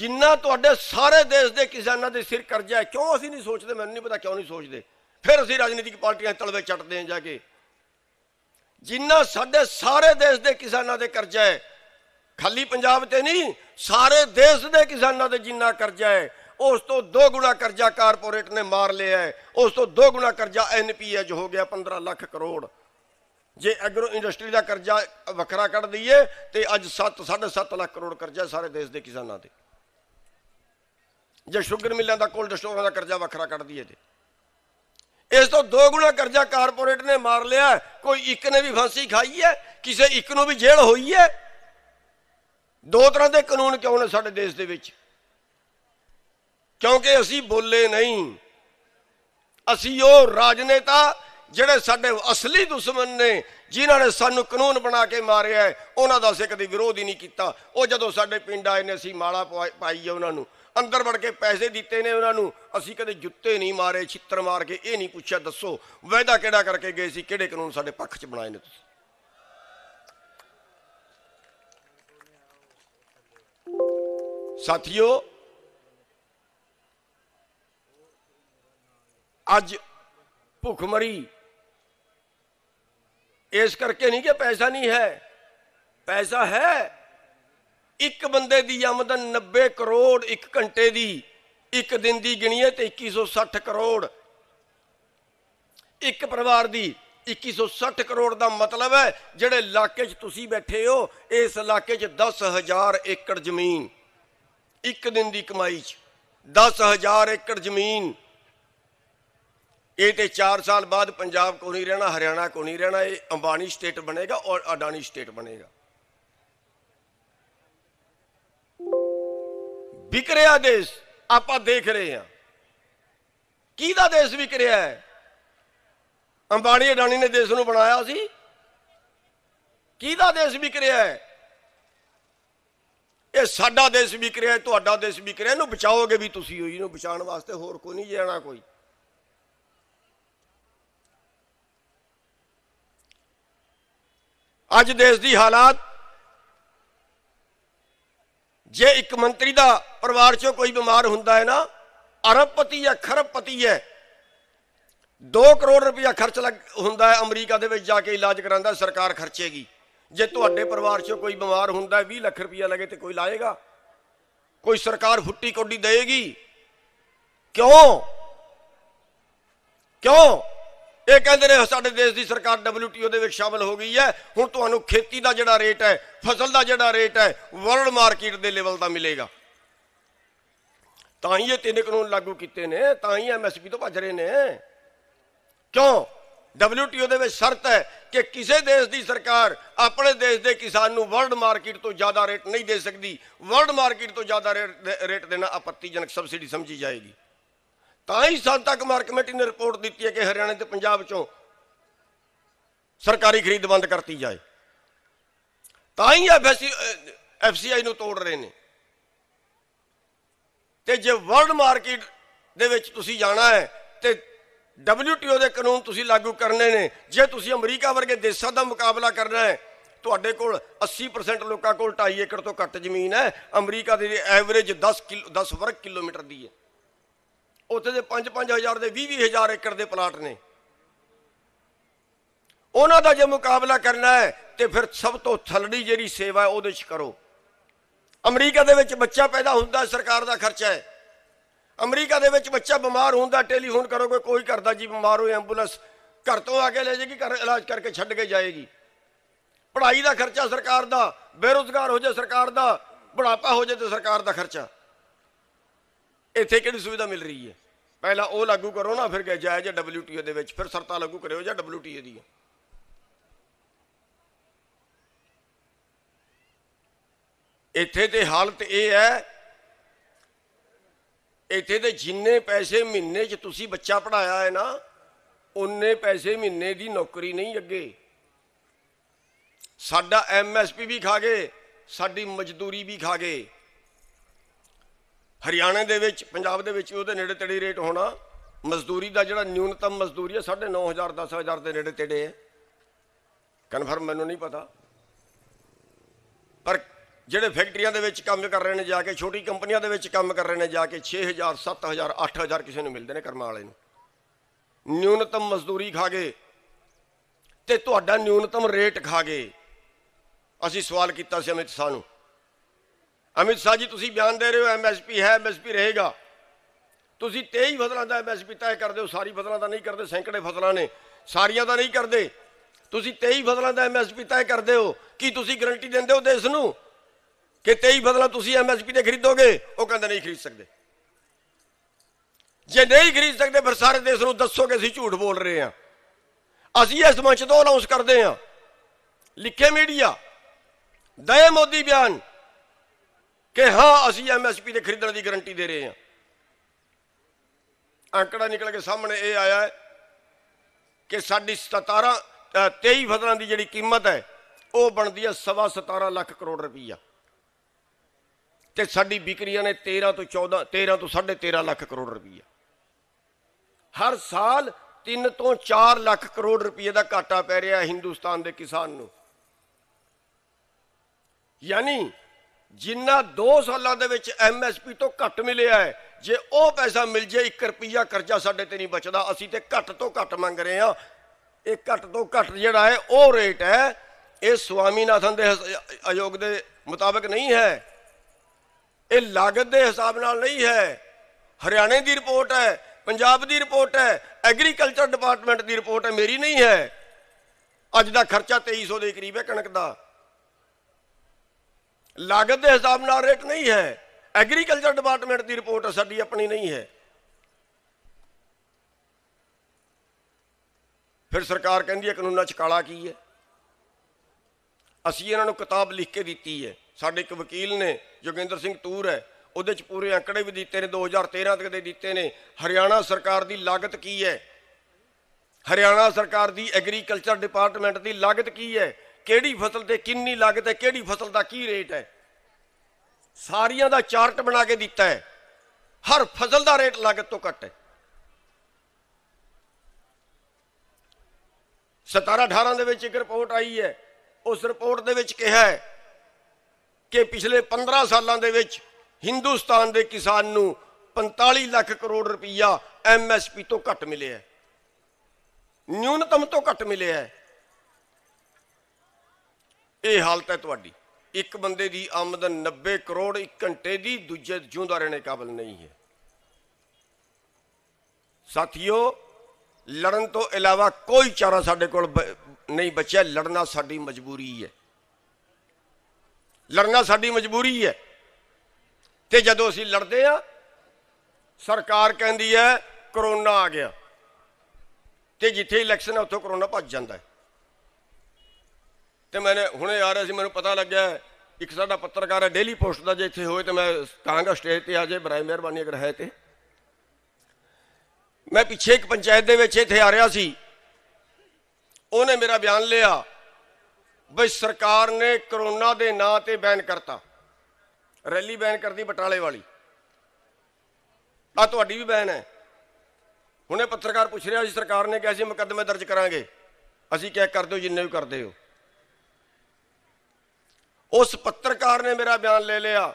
ਜਿੰਨਾ ਤੁਹਾਡੇ ਸਾਰੇ ਦੇਸ਼ ਦੇ ਕਿਸਾਨਾਂ ਦੇ ਸਿਰ ਕਰਜ਼ਾ ਹੈ ਕਿਉਂ ਅਸੀਂ ਨਹੀਂ ਸੋਚਦੇ ਮੈਨੂੰ ਨਹੀਂ ਪਤਾ ਕਿਉਂ ਨਹੀਂ ਸੋਚਦੇ ਫਿਰ ਅਸੀਂ ਰਾਜਨੀਤਿਕ ਪਾਰਟੀਆਂ ਤਲਵੇ ਚੱਟਦੇ ਹਾਂ ਜਾ ਕੇ ਜਿੰਨਾ ਸਾਡੇ ਸਾਰੇ ਦੇਸ਼ ਦੇ ਕਿਸਾਨਾਂ ਦੇ ਕਰਜ਼ਾ ਹੈ ਖਾਲੀ ਪੰਜਾਬ ਤੇ ਨਹੀਂ ਸਾਰੇ ਦੇਸ਼ ਦੇ ਕਿਸਾਨਾਂ ਦੇ ਜਿੰਨਾ ਕਰਜ਼ਾ ਹੈ ਉਸ ਤੋਂ ਦੋ ਗੁਣਾ ਕਰਜ਼ਾ ਕਾਰਪੋਰੇਟ ਨੇ ਮਾਰ ਲਿਆ ਹੈ ਉਸ ਤੋਂ ਦੋ ਗੁਣਾ ਕਰਜ਼ਾ ਐਨਪੀਏ ਜੋ ਹੋ ਗਿਆ 15 ਲੱਖ ਕਰੋੜ ਜੇ ਐਗਰੋ ਇੰਡਸਟਰੀ ਦਾ ਕਰਜ਼ਾ ਵੱਖਰਾ ਕੱਢ ਦਈਏ ਤੇ ਅੱਜ 7 7.5 ਲੱਖ ਕਰੋੜ ਕਰਜ਼ਾ ਸਾਰੇ ਦੇਸ਼ ਦੇ ਕਿਸਾਨਾਂ ਤੇ ਜੇ ਸ਼ੂਗਰ ਮਿਲਾਂ ਦਾ ਕੋਲਡ ਸਟੋਰਾਂ ਦਾ ਕਰਜ਼ਾ ਵੱਖਰਾ ਕੱਢ ਦਈਏ ਤੇ ਇਸ ਤੋਂ ਦੋ ਗੁਣਾ ਕਰਜ਼ਾ ਕਾਰਪੋਰੇਟ ਨੇ ਮਾਰ ਲਿਆ ਕੋਈ ਇੱਕ ਨੇ ਵੀ ਫਾਂਸੀ ਖਾਈ ਹੈ ਕਿਸੇ ਇੱਕ ਨੂੰ ਵੀ ਜੇਲ੍ਹ ਹੋਈ ਹੈ ਦੋ ਤਰ੍ਹਾਂ ਦੇ ਕਾਨੂੰਨ ਕਿਉਂ ਨੇ ਸਾਡੇ ਦੇਸ਼ ਦੇ ਵਿੱਚ ਕਿਉਂਕਿ ਅਸੀਂ ਬੋਲੇ ਨਹੀਂ ਅਸੀਂ ਉਹ ਰਾਜਨੇਤਾ ਜਿਹੜੇ ਸਾਡੇ ਅਸਲੀ ਦੁਸ਼ਮਣ ਨੇ ਜਿਨ੍ਹਾਂ ਨੇ ਸਾਨੂੰ ਕਾਨੂੰਨ ਬਣਾ ਕੇ ਮਾਰਿਆ ਉਹਨਾਂ ਦਾ ਅਸੀਂ ਕਦੀ ਵਿਰੋਧ ਹੀ ਨਹੀਂ ਕੀਤਾ ਉਹ ਜਦੋਂ ਸਾਡੇ ਪਿੰਡ ਆਏ ਨੇ ਅਸੀਂ ਮਾਲਾ ਪਾਈ ਉਹਨਾਂ ਨੂੰ ਅੰਦਰ ਵੜ ਕੇ ਪੈਸੇ ਦਿੱਤੇ ਨੇ ਉਹਨਾਂ ਨੂੰ ਅਸੀਂ ਕਦੇ ਜੁੱਤੇ ਨਹੀਂ ਮਾਰੇ ਛਿੱਤਰ ਮਾਰ ਕੇ ਇਹ ਨਹੀਂ ਪੁੱਛਿਆ ਦੱਸੋ ਵਾਅਦਾ ਕਿਹੜਾ ਕਰਕੇ ਗਏ ਸੀ ਕਿਹੜੇ ਕਾਨੂੰਨ ਸਾਡੇ ਪੱਖ 'ਚ ਬਣਾਏ ਨੇ ਤੁਸੀਂ ਸਾਥੀਓ ਅੱਜ ਮਰੀ ਇਸ ਕਰਕੇ ਨਹੀਂ ਕਿ ਪੈਸਾ ਨਹੀਂ ਹੈ ਪੈਸਾ ਹੈ ਇੱਕ ਬੰਦੇ ਦੀ ਆਮਦਨ 90 ਕਰੋੜ ਇੱਕ ਘੰਟੇ ਦੀ ਇੱਕ ਦਿਨ ਦੀ ਗਿਣੀਏ ਤੇ 2160 ਕਰੋੜ ਇੱਕ ਪਰਿਵਾਰ ਦੀ 2160 ਕਰੋੜ ਦਾ ਮਤਲਬ ਹੈ ਜਿਹੜੇ ਇਲਾਕੇ 'ਚ ਤੁਸੀਂ ਬੈਠੇ ਹੋ ਇਸ ਇਲਾਕੇ 'ਚ 10000 ਏਕੜ ਜ਼ਮੀਨ ਇੱਕ ਦਿਨ ਦੀ ਕਮਾਈ 'ਚ 10000 ਏਕੜ ਜ਼ਮੀਨ ਇਹ ਤੇ 4 ਸਾਲ ਬਾਅਦ ਪੰਜਾਬ ਕੋ ਨਹੀਂ ਰਹਿਣਾ ਹਰਿਆਣਾ ਕੋ ਨਹੀਂ ਰਹਿਣਾ ਇਹ ਅੰਬਾਨੀ ਸਟੇਟ ਬਣੇਗਾ ਔਰ ਅਡਾਨੀ ਸਟੇਟ ਬਣੇਗਾ ਵਿਕ ਰਿਹਾ ਦੇਸ਼ ਆਪਾਂ ਦੇਖ ਰਹੇ ਹਾਂ ਕਿਹਦਾ ਦੇਸ਼ ਵਿਕ ਰਿਹਾ ਹੈ ਅੰਬਾਨੀ ਅਡਾਨੀ ਨੇ ਦੇਸ਼ ਨੂੰ ਬਣਾਇਆ ਸੀ ਕਿਹਦਾ ਦੇਸ਼ ਵਿਕ ਰਿਹਾ ਹੈ ਇਹ ਸਾਡਾ ਦੇਸ਼ ਵਿਕ ਰਿਹਾ ਤੁਹਾਡਾ ਦੇਸ਼ ਵਿਕ ਰਿਹਾ ਇਹਨੂੰ ਬਚਾਓਗੇ ਵੀ ਤੁਸੀਂ ਹੋਈ ਇਹਨੂੰ ਬਚਾਉਣ ਵਾਸਤੇ ਹੋਰ ਕੋਈ ਨਹੀਂ ਜਾਣਾ ਕੋਈ ਅੱਜ ਦੇਸ਼ ਦੀ ਹਾਲਾਤ ਜੇ ਇੱਕ ਮੰਤਰੀ ਦਾ ਪਰਿਵਾਰ ਚੋਂ ਕੋਈ ਬਿਮਾਰ ਹੁੰਦਾ ਹੈ ਨਾ ਅਰਬਪਤੀ ਜਾਂ ਖਰਬਪਤੀ ਹੈ 2 ਕਰੋੜ ਰੁਪਇਆ ਖਰਚ ਲੱਗ ਹੁੰਦਾ ਹੈ ਅਮਰੀਕਾ ਦੇ ਵਿੱਚ ਜਾ ਕੇ ਇਲਾਜ ਕਰਾਉਂਦਾ ਸਰਕਾਰ ਖਰਚੇਗੀ ਜੇ ਤੁਹਾਡੇ ਪਰਿਵਾਰ 'ਚੋਂ ਕੋਈ ਬਿਮਾਰ ਹੁੰਦਾ 20 ਲੱਖ ਰੁਪਇਆ ਲਗੇ ਤੇ ਕੋਈ ਲਾਏਗਾ ਕੋਈ ਸਰਕਾਰ ਫੁੱਟੀ ਕੋਡੀ ਦੇਏਗੀ ਕਿਉਂ ਕਿਉਂ ਇਹ ਕਹਿੰਦੇ ਨੇ ਸਾਡੇ ਦੇਸ਼ ਦੀ ਸਰਕਾਰ WTO ਦੇ ਵਿੱਚ ਸ਼ਾਮਲ ਹੋ ਗਈ ਹੈ ਹੁਣ ਤੁਹਾਨੂੰ ਖੇਤੀ ਦਾ ਜਿਹੜਾ ਰੇਟ ਹੈ ਫਸਲ ਦਾ ਜਿਹੜਾ ਰੇਟ ਹੈ ਵਰਲਡ ਮਾਰਕੀਟ ਦੇ ਲੈਵਲ ਦਾ ਮਿਲੇਗਾ ਤਾਂ ਹੀ ਇਹ ਤਿੰਨ ਕਾਨੂੰਨ ਲਾਗੂ ਕੀਤੇ ਨੇ ਤਾਂ ਹੀ ਐਮਐਸਪੀ ਤੋਂ ਭੱਜ ਰਹੇ ਨੇ ਕਿਉਂ WTO ਦੇ ਵਿੱਚ ਸ਼ਰਤ ਹੈ ਕਿ ਕਿਸੇ ਦੇਸ਼ ਦੀ ਸਰਕਾਰ ਆਪਣੇ ਦੇਸ਼ ਦੇ ਕਿਸਾਨ ਨੂੰ ਵਰਲਡ ਮਾਰਕੀਟ ਤੋਂ ਜ਼ਿਆਦਾ ਰੇਟ ਨਹੀਂ ਦੇ ਸਕਦੀ ਵਰਲਡ ਮਾਰਕੀਟ ਤੋਂ ਜ਼ਿਆਦਾ ਰੇਟ ਦੇਣਾ ਆਪੱਤੀਜਨਕ ਸਬਸਿਡੀ ਸਮਝੀ ਜਾਏਗੀ ਤਾਂ ਹੀ ਸੰਤਕ ਤੱਕ ਮਾਰ ਕਮੇਟੀ ਨੇ ਰਿਪੋਰਟ ਦਿੱਤੀ ਹੈ ਕਿ ਹਰਿਆਣੇ ਤੇ ਪੰਜਾਬ ਚੋਂ ਸਰਕਾਰੀ ਖਰੀਦ ਬੰਦ ਕਰਤੀ ਜਾਏ ਤਾਂ ਹੀ ਐਫਸੀ ਐਫਸੀਆਈ ਨੂੰ ਤੋੜ ਰਹੇ ਨੇ ਤੇ ਜੇ ਵਰਲਡ ਮਾਰਕੀਟ ਦੇ ਵਿੱਚ ਤੁਸੀਂ ਜਾਣਾ ਹੈ ਤੇ ਡਬਲਯੂਟੀਓ ਦੇ ਕਾਨੂੰਨ ਤੁਸੀਂ ਲਾਗੂ ਕਰਨੇ ਨੇ ਜੇ ਤੁਸੀਂ ਅਮਰੀਕਾ ਵਰਗੇ ਦੇਸ਼ਾਂ ਦਾ ਮੁਕਾਬਲਾ ਕਰਨਾ ਹੈ ਤੁਹਾਡੇ ਕੋਲ 80% ਲੋਕਾਂ ਕੋਲ 2.5 ਏਕੜ ਤੋਂ ਘੱਟ ਜ਼ਮੀਨ ਹੈ ਅਮਰੀਕਾ ਦੀ ਐਵਰੇਜ 10 ਕਿਲੋ 10 ਵਰਗ ਕਿਲੋਮੀਟਰ ਦੀ ਹੈ ਉੱਥੇ ਦੇ 5-5000 ਦੇ 20-20000 ਏਕੜ ਦੇ ਪਲਾਟ ਨੇ ਉਹਨਾਂ ਦਾ ਜੇ ਮੁਕਾਬਲਾ ਕਰਨਾ ਹੈ ਤੇ ਫਿਰ ਸਭ ਤੋਂ ਥਲੜੀ ਜਿਹੜੀ ਸੇਵਾ ਹੈ ਉਹਦੇ 'ਚ ਕਰੋ ਅਮਰੀਕਾ ਦੇ ਵਿੱਚ ਬੱਚਾ ਪੈਦਾ ਹੁੰਦਾ ਸਰਕਾਰ ਦਾ ਖਰਚਾ ਹੈ ਅਮਰੀਕਾ ਦੇ ਵਿੱਚ ਬੱਚਾ ਬਿਮਾਰ ਹੁੰਦਾ ਟੈਲੀਫੋਨ ਕਰੋਗੇ ਕੋਈ ਕਰਦਾ ਜੀ ਬਿਮਾਰ ਹੋਏ ਐਂਬੂਲੈਂਸ ਘਰ ਤੋਂ ਆ ਕੇ ਲੈ ਜਾਏਗੀ ਘਰ ਇਲਾਜ ਕਰਕੇ ਛੱਡ ਕੇ ਜਾਏਗੀ ਪੜ੍ਹਾਈ ਦਾ ਖਰਚਾ ਸਰਕਾਰ ਦਾ ਬੇਰੋਜ਼ਗਾਰ ਹੋ ਜਾ ਸਰਕਾਰ ਦਾ ਬੁਢਾਪਾ ਹੋ ਜਾ ਤੇ ਸਰਕਾਰ ਦਾ ਖਰਚਾ ਇੱਥੇ ਕਿਹੜੀ ਸੁਵਿਧਾ ਮਿਲ ਰਹੀ ਹੈ ਪਹਿਲਾਂ ਉਹ ਲਾਗੂ ਕਰੋ ਨਾ ਫਿਰ ਜਾਇਜ਼ ਡਬਲਯੂਟੀਓ ਦੇ ਵਿੱਚ ਫਿਰ ਸਰਤਾ ਲਾਗੂ ਕਰਿਓ ਜਾਂ ਡਬਲਯੂਟੀਓ ਦੀ ਇੱਥੇ ਤੇ ਹਾਲਤ ਇਹ ਹੈ ਇੱਥੇ ਤੇ ਜਿੰਨੇ ਪੈਸੇ ਮਹੀਨੇ 'ਚ ਤੁਸੀਂ ਬੱਚਾ ਪੜਾਇਆ ਹੈ ਨਾ ਉਨੇ ਪੈਸੇ ਮਹੀਨੇ ਦੀ ਨੌਕਰੀ ਨਹੀਂ ਅੱਗੇ ਸਾਡਾ ਐਮਐਸਪੀ ਵੀ ਖਾ ਗਏ ਸਾਡੀ ਮਜ਼ਦੂਰੀ ਵੀ ਖਾ ਗਏ ਹਰਿਆਣੇ ਦੇ ਵਿੱਚ ਪੰਜਾਬ ਦੇ ਵਿੱਚ ਉਹਦੇ ਨੇੜੇ ਤੇੜੇ ਰੇਟ ਹੋਣਾ ਮਜ਼ਦੂਰੀ ਦਾ ਜਿਹੜਾ ਨਿਊਨਤਮ ਮਜ਼ਦੂਰੀ ਹੈ 9500 10000 ਦੇ ਨੇੜੇ ਤੇੜੇ ਹੈ ਕਨਫਰਮ ਮੈਨੂੰ ਨਹੀਂ ਪਤਾ ਪਰ ਜਿਹੜੇ ਫੈਕਟਰੀਆਂ ਦੇ ਵਿੱਚ ਕੰਮ ਕਰ ਰਹੇ ਨੇ ਜਾ ਕੇ ਛੋਟੀ ਕੰਪਨੀਆਂ ਦੇ ਵਿੱਚ ਕੰਮ ਕਰ ਰਹੇ ਨੇ ਜਾ ਕੇ 6000 7000 8000 ਕਿਸੇ ਨੂੰ ਮਿਲਦੇ ਨੇ ਕਰਮਾ ਵਾਲੇ ਨੂੰ ਨਿਊਨਤਮ ਮਜ਼ਦੂਰੀ ਖਾ ਗਏ ਤੇ ਤੁਹਾਡਾ ਨਿਊਨਤਮ ਰੇਟ ਖਾ ਗਏ ਅਸੀਂ ਸਵਾਲ ਕੀਤਾ ਸੀ ਅਮਿਤ ਸਾਨੂੰ ਅਮਿਤ ਸ਼ਾਹ ਜੀ ਤੁਸੀਂ ਬਿਆਨ ਦੇ ਰਹੇ ਹੋ ਐਮਐਸਪੀ ਹੈ ਐਮਐਸਪੀ ਰਹੇਗਾ ਤੁਸੀਂ 23 ਫਸਲਾਂ ਦਾ ਐਮਐਸਪੀ ਤੈਅ ਕਰਦੇ ਹੋ ਸਾਰੀ ਫਸਲਾਂ ਦਾ ਨਹੀਂ ਕਰਦੇ ਸੈਂਕੜੇ ਫਸਲਾਂ ਨੇ ਸਾਰੀਆਂ ਦਾ ਨਹੀਂ ਕਰਦੇ ਤੁਸੀਂ 23 ਫਸਲਾਂ ਦਾ ਐਮਐਸਪੀ ਤੈਅ ਕਰਦੇ ਹੋ ਕੀ ਤੁਸੀਂ ਗਾਰੰਟੀ ਦਿੰਦੇ ਹੋ ਦੇਸ਼ ਨੂੰ ਕਿ 23 ਫਸਲਾਂ ਤੁਸੀਂ ਐਮਐਸਪੀ ਤੇ ਖਰੀਦੋਗੇ ਉਹ ਕਹਿੰਦੇ ਨਹੀਂ ਖਰੀਦ ਸਕਦੇ ਜੇ ਨਹੀਂ ਖਰੀਦ ਸਕਦੇ ਫਿਰ ਸਾਰੇ ਦੇਸ਼ ਨੂੰ ਦੱਸੋ ਕਿ ਅਸੀਂ ਝੂਠ ਬੋਲ ਰਹੇ ਹਾਂ ਅਸੀਂ ਇਸ ਮੰਚ ਤੋਂ ਅਨਾਉਂਸ ਕਰਦੇ ਹਾਂ ਲਿਖੇ ਮੀਡੀਆ ਦਏ ਮੋਦੀ ਬਿਆਨ ਕਿ ਹਾਂ ਅਸੀਂ ਐਮਐਸਪੀ ਦੇ ਖਰੀਦਣ ਦੀ ਗਾਰੰਟੀ ਦੇ ਰਹੇ ਹਾਂ ਅੰਕੜਾ ਨਿਕਲ ਕੇ ਸਾਹਮਣੇ ਇਹ ਆਇਆ ਹੈ ਕਿ ਸਾਡੀ 17 23 ਫਸਲਾਂ ਦੀ ਜਿਹੜੀ ਕੀਮਤ ਹੈ ਉਹ ਬਣਦੀ ਹੈ 17 ਲੱਖ ਕਰੋੜ ਰੁਪਈਆ ਤੇ ਸਾਡੀ ਵਿਕਰੀਆਂ ਨੇ 13 ਤੋਂ 14 13 ਤੋਂ 13.5 ਲੱਖ ਕਰੋੜ ਰੁਪਈਆ ਹਰ ਸਾਲ 3 ਤੋਂ 4 ਲੱਖ ਕਰੋੜ ਰੁਪਈਏ ਦਾ ਘਾਟਾ ਪੈ ਰਿਹਾ ਹਿੰਦੁਸਤਾਨ ਦੇ ਕਿਸਾਨ ਨੂੰ ਯਾਨੀ ਜਿੰਨਾ 2 ਸਾਲਾਂ ਦੇ ਵਿੱਚ ਐਮਐਸਪੀ ਤੋਂ ਘੱਟ ਮਿਲਿਆ ਹੈ ਜੇ ਉਹ ਪੈਸਾ ਮਿਲ ਜੇ 1 ਰੁਪਿਆ ਕਰਜ਼ਾ ਸਾਡੇ ਤੇ ਨਹੀਂ ਬਚਦਾ ਅਸੀਂ ਤੇ ਘੱਟ ਤੋਂ ਘੱਟ ਮੰਗ ਰਹੇ ਹਾਂ ਇਹ ਘੱਟ ਤੋਂ ਘੱਟ ਜਿਹੜਾ ਹੈ ਉਹ ਰੇਟ ਹੈ ਇਹ ਸੁਆਮੀਨਾਥਨ ਦੇ ਆਯੋਗ ਦੇ ਮੁਤਾਬਕ ਨਹੀਂ ਹੈ ਇਹ ਲਾਗਤ ਦੇ ਹਿਸਾਬ ਨਾਲ ਨਹੀਂ ਹੈ ਹਰਿਆਣੇ ਦੀ ਰਿਪੋਰਟ ਹੈ ਪੰਜਾਬ ਦੀ ਰਿਪੋਰਟ ਹੈ ਐਗਰੀਕਲਚਰ ਡਿਪਾਰਟਮੈਂਟ ਦੀ ਰਿਪੋਰਟ ਹੈ ਮੇਰੀ ਨਹੀਂ ਹੈ ਅੱਜ ਦਾ ਖਰਚਾ 2300 ਦੇ ਕਰੀਬ ਹੈ ਕਣਕ ਦਾ ਲਾਗਤ ਦੇ ਹਿਸਾਬ ਨਾਲ ਰੇਟ ਨਹੀਂ ਹੈ ਐਗਰੀਕਲਚਰ ਡਿਪਾਰਟਮੈਂਟ ਦੀ ਰਿਪੋਰਟ ਸਾਡੀ ਆਪਣੀ ਨਹੀਂ ਹੈ ਫਿਰ ਸਰਕਾਰ ਕਹਿੰਦੀ ਹੈ ਕਾਨੂੰਨਾਂ ਚ ਕਾਲਾ ਕੀ ਹੈ ਅਸੀਂ ਇਹਨਾਂ ਨੂੰ ਕਿਤਾਬ ਲਿਖ ਕੇ ਦਿੱਤੀ ਹੈ ਸਾਡੇ ਇੱਕ ਵਕੀਲ ਨੇ ਜੋਗਿੰਦਰ ਸਿੰਘ ਤੂਰ ਹੈ ਉਹਦੇ ਚ ਪੂਰੇ ਅੰਕੜੇ ਵੀ ਦਿੱਤੇ ਨੇ 2013 ਤੱਕ ਦੇ ਦਿੱਤੇ ਨੇ ਹਰਿਆਣਾ ਸਰਕਾਰ ਦੀ ਲਾਗਤ ਕੀ ਹੈ ਹਰਿਆਣਾ ਸਰਕਾਰ ਦੀ ਐਗਰੀਕਲਚਰ ਡਿਪਾਰਟਮੈਂਟ ਦੀ ਲਾਗਤ ਕੀ ਹੈ ਕਿਹੜੀ ਫਸਲ ਤੇ ਕਿੰਨੀ ਲਾਗਤ ਹੈ ਕਿਹੜੀ ਫਸਲ ਦਾ ਕੀ ਰੇਟ ਹੈ ਸਾਰੀਆਂ ਦਾ ਚਾਰਟ ਬਣਾ ਕੇ ਦਿੱਤਾ ਹੈ ਹਰ ਫਸਲ ਦਾ ਰੇਟ ਲਾਗਤ ਤੋਂ ਘੱਟ ਹੈ 17 18 ਦੇ ਵਿੱਚ ਇੱਕ ਰਿਪੋਰਟ ਆਈ ਹੈ ਉਸ ਰਿਪੋਰਟ ਦੇ ਵਿੱਚ ਕਿਹਾ ਹੈ ਕਿ ਪਿਛਲੇ 15 ਸਾਲਾਂ ਦੇ ਵਿੱਚ ਹਿੰਦੁਸਤਾਨ ਦੇ ਕਿਸਾਨ ਨੂੰ 45 ਲੱਖ ਕਰੋੜ ਰੁਪਈਆ ਐਮਐਸਪੀ ਤੋਂ ਘੱਟ ਮਿਲਿਆ ਹੈ ਨਿਊਨਤਮ ਤੋਂ ਘੱਟ ਮਿਲਿਆ ਹੈ ਇਹ ਹਾਲਤ ਹੈ ਤੁਹਾਡੀ ਇੱਕ ਬੰਦੇ ਦੀ ਆਮਦਨ 90 ਕਰੋੜ ਇੱਕ ਘੰਟੇ ਦੀ ਦੂਜੇ ਜਿਉਂਦਾ ਰਹਿਣੇ ਕਾਬਲ ਨਹੀਂ ਹੈ ਸਾਥੀਓ ਲੜਨ ਤੋਂ ਇਲਾਵਾ ਕੋਈ ਚਾਰਾ ਸਾਡੇ ਕੋਲ ਨਹੀਂ ਬਚਿਆ ਲੜਨਾ ਸਾਡੀ ਮਜਬੂਰੀ ਹੈ ਲੜਨਾ ਸਾਡੀ ਮਜਬੂਰੀ ਹੈ ਤੇ ਜਦੋਂ ਅਸੀਂ ਲੜਦੇ ਆ ਸਰਕਾਰ ਕਹਿੰਦੀ ਹੈ ਕਰੋਨਾ ਆ ਗਿਆ ਤੇ ਜਿੱਥੇ ਇਲੈਕਸ਼ਨ ਹੈ ਉੱਥੋਂ ਕਰੋਨਾ ਭੱਜ ਜਾਂਦਾ ਹੈ ਤੇ ਮੈਨੇ ਹੁਣੇ ਆ ਰਿਹਾ ਸੀ ਮੈਨੂੰ ਪਤਾ ਲੱਗਿਆ ਇੱਕ ਸਾਡਾ ਪੱਤਰਕਾਰ ਹੈ ਡੇਲੀ ਪੋਸਟ ਦਾ ਜੇ ਇੱਥੇ ਹੋਏ ਤੇ ਮੈਂ ਕਹਾਂਗਾ ਸਟੇਜ ਤੇ ਆ ਜੇ ਬਰਾਏ ਮਿਹਰਬਾਨੀ ਅਗਰ ਹੈ ਤੇ ਮੈਂ ਪਿੱਛੇ ਇੱਕ ਪੰਚਾਇਤ ਦੇ ਵਿੱਚ ਇੱਥੇ ਆ ਰਿਹਾ ਸੀ ਉਹਨੇ ਮੇਰਾ ਬਿਆਨ ਲਿਆ ਬਈ ਸਰਕਾਰ ਨੇ ਕਰੋਨਾ ਦੇ ਨਾਂ ਤੇ ਬੈਨ ਕਰਤਾ ਰੈਲੀ ਬੈਨ ਕਰਦੀ ਬਟਾਲੇ ਵਾਲੀ ਆ ਤੁਹਾਡੀ ਵੀ ਬੈਨ ਹੈ ਹੁਣੇ ਪੱਤਰਕਾਰ ਪੁੱਛ ਰਿਹਾ ਸੀ ਸਰਕਾਰ ਨੇ ਕਿਹਾ ਸੀ ਮੁਕੱਦਮੇ ਦਰਜ ਕਰਾਂਗੇ ਅਸੀਂ ਕਿਹਾ ਕਰ ਦਿਓ ਜਿੰਨੇ ਵੀ ਕਰਦੇ ਹੋ ਉਸ ਪੱਤਰਕਾਰ ਨੇ ਮੇਰਾ ਬਿਆਨ ਲੈ ਲਿਆ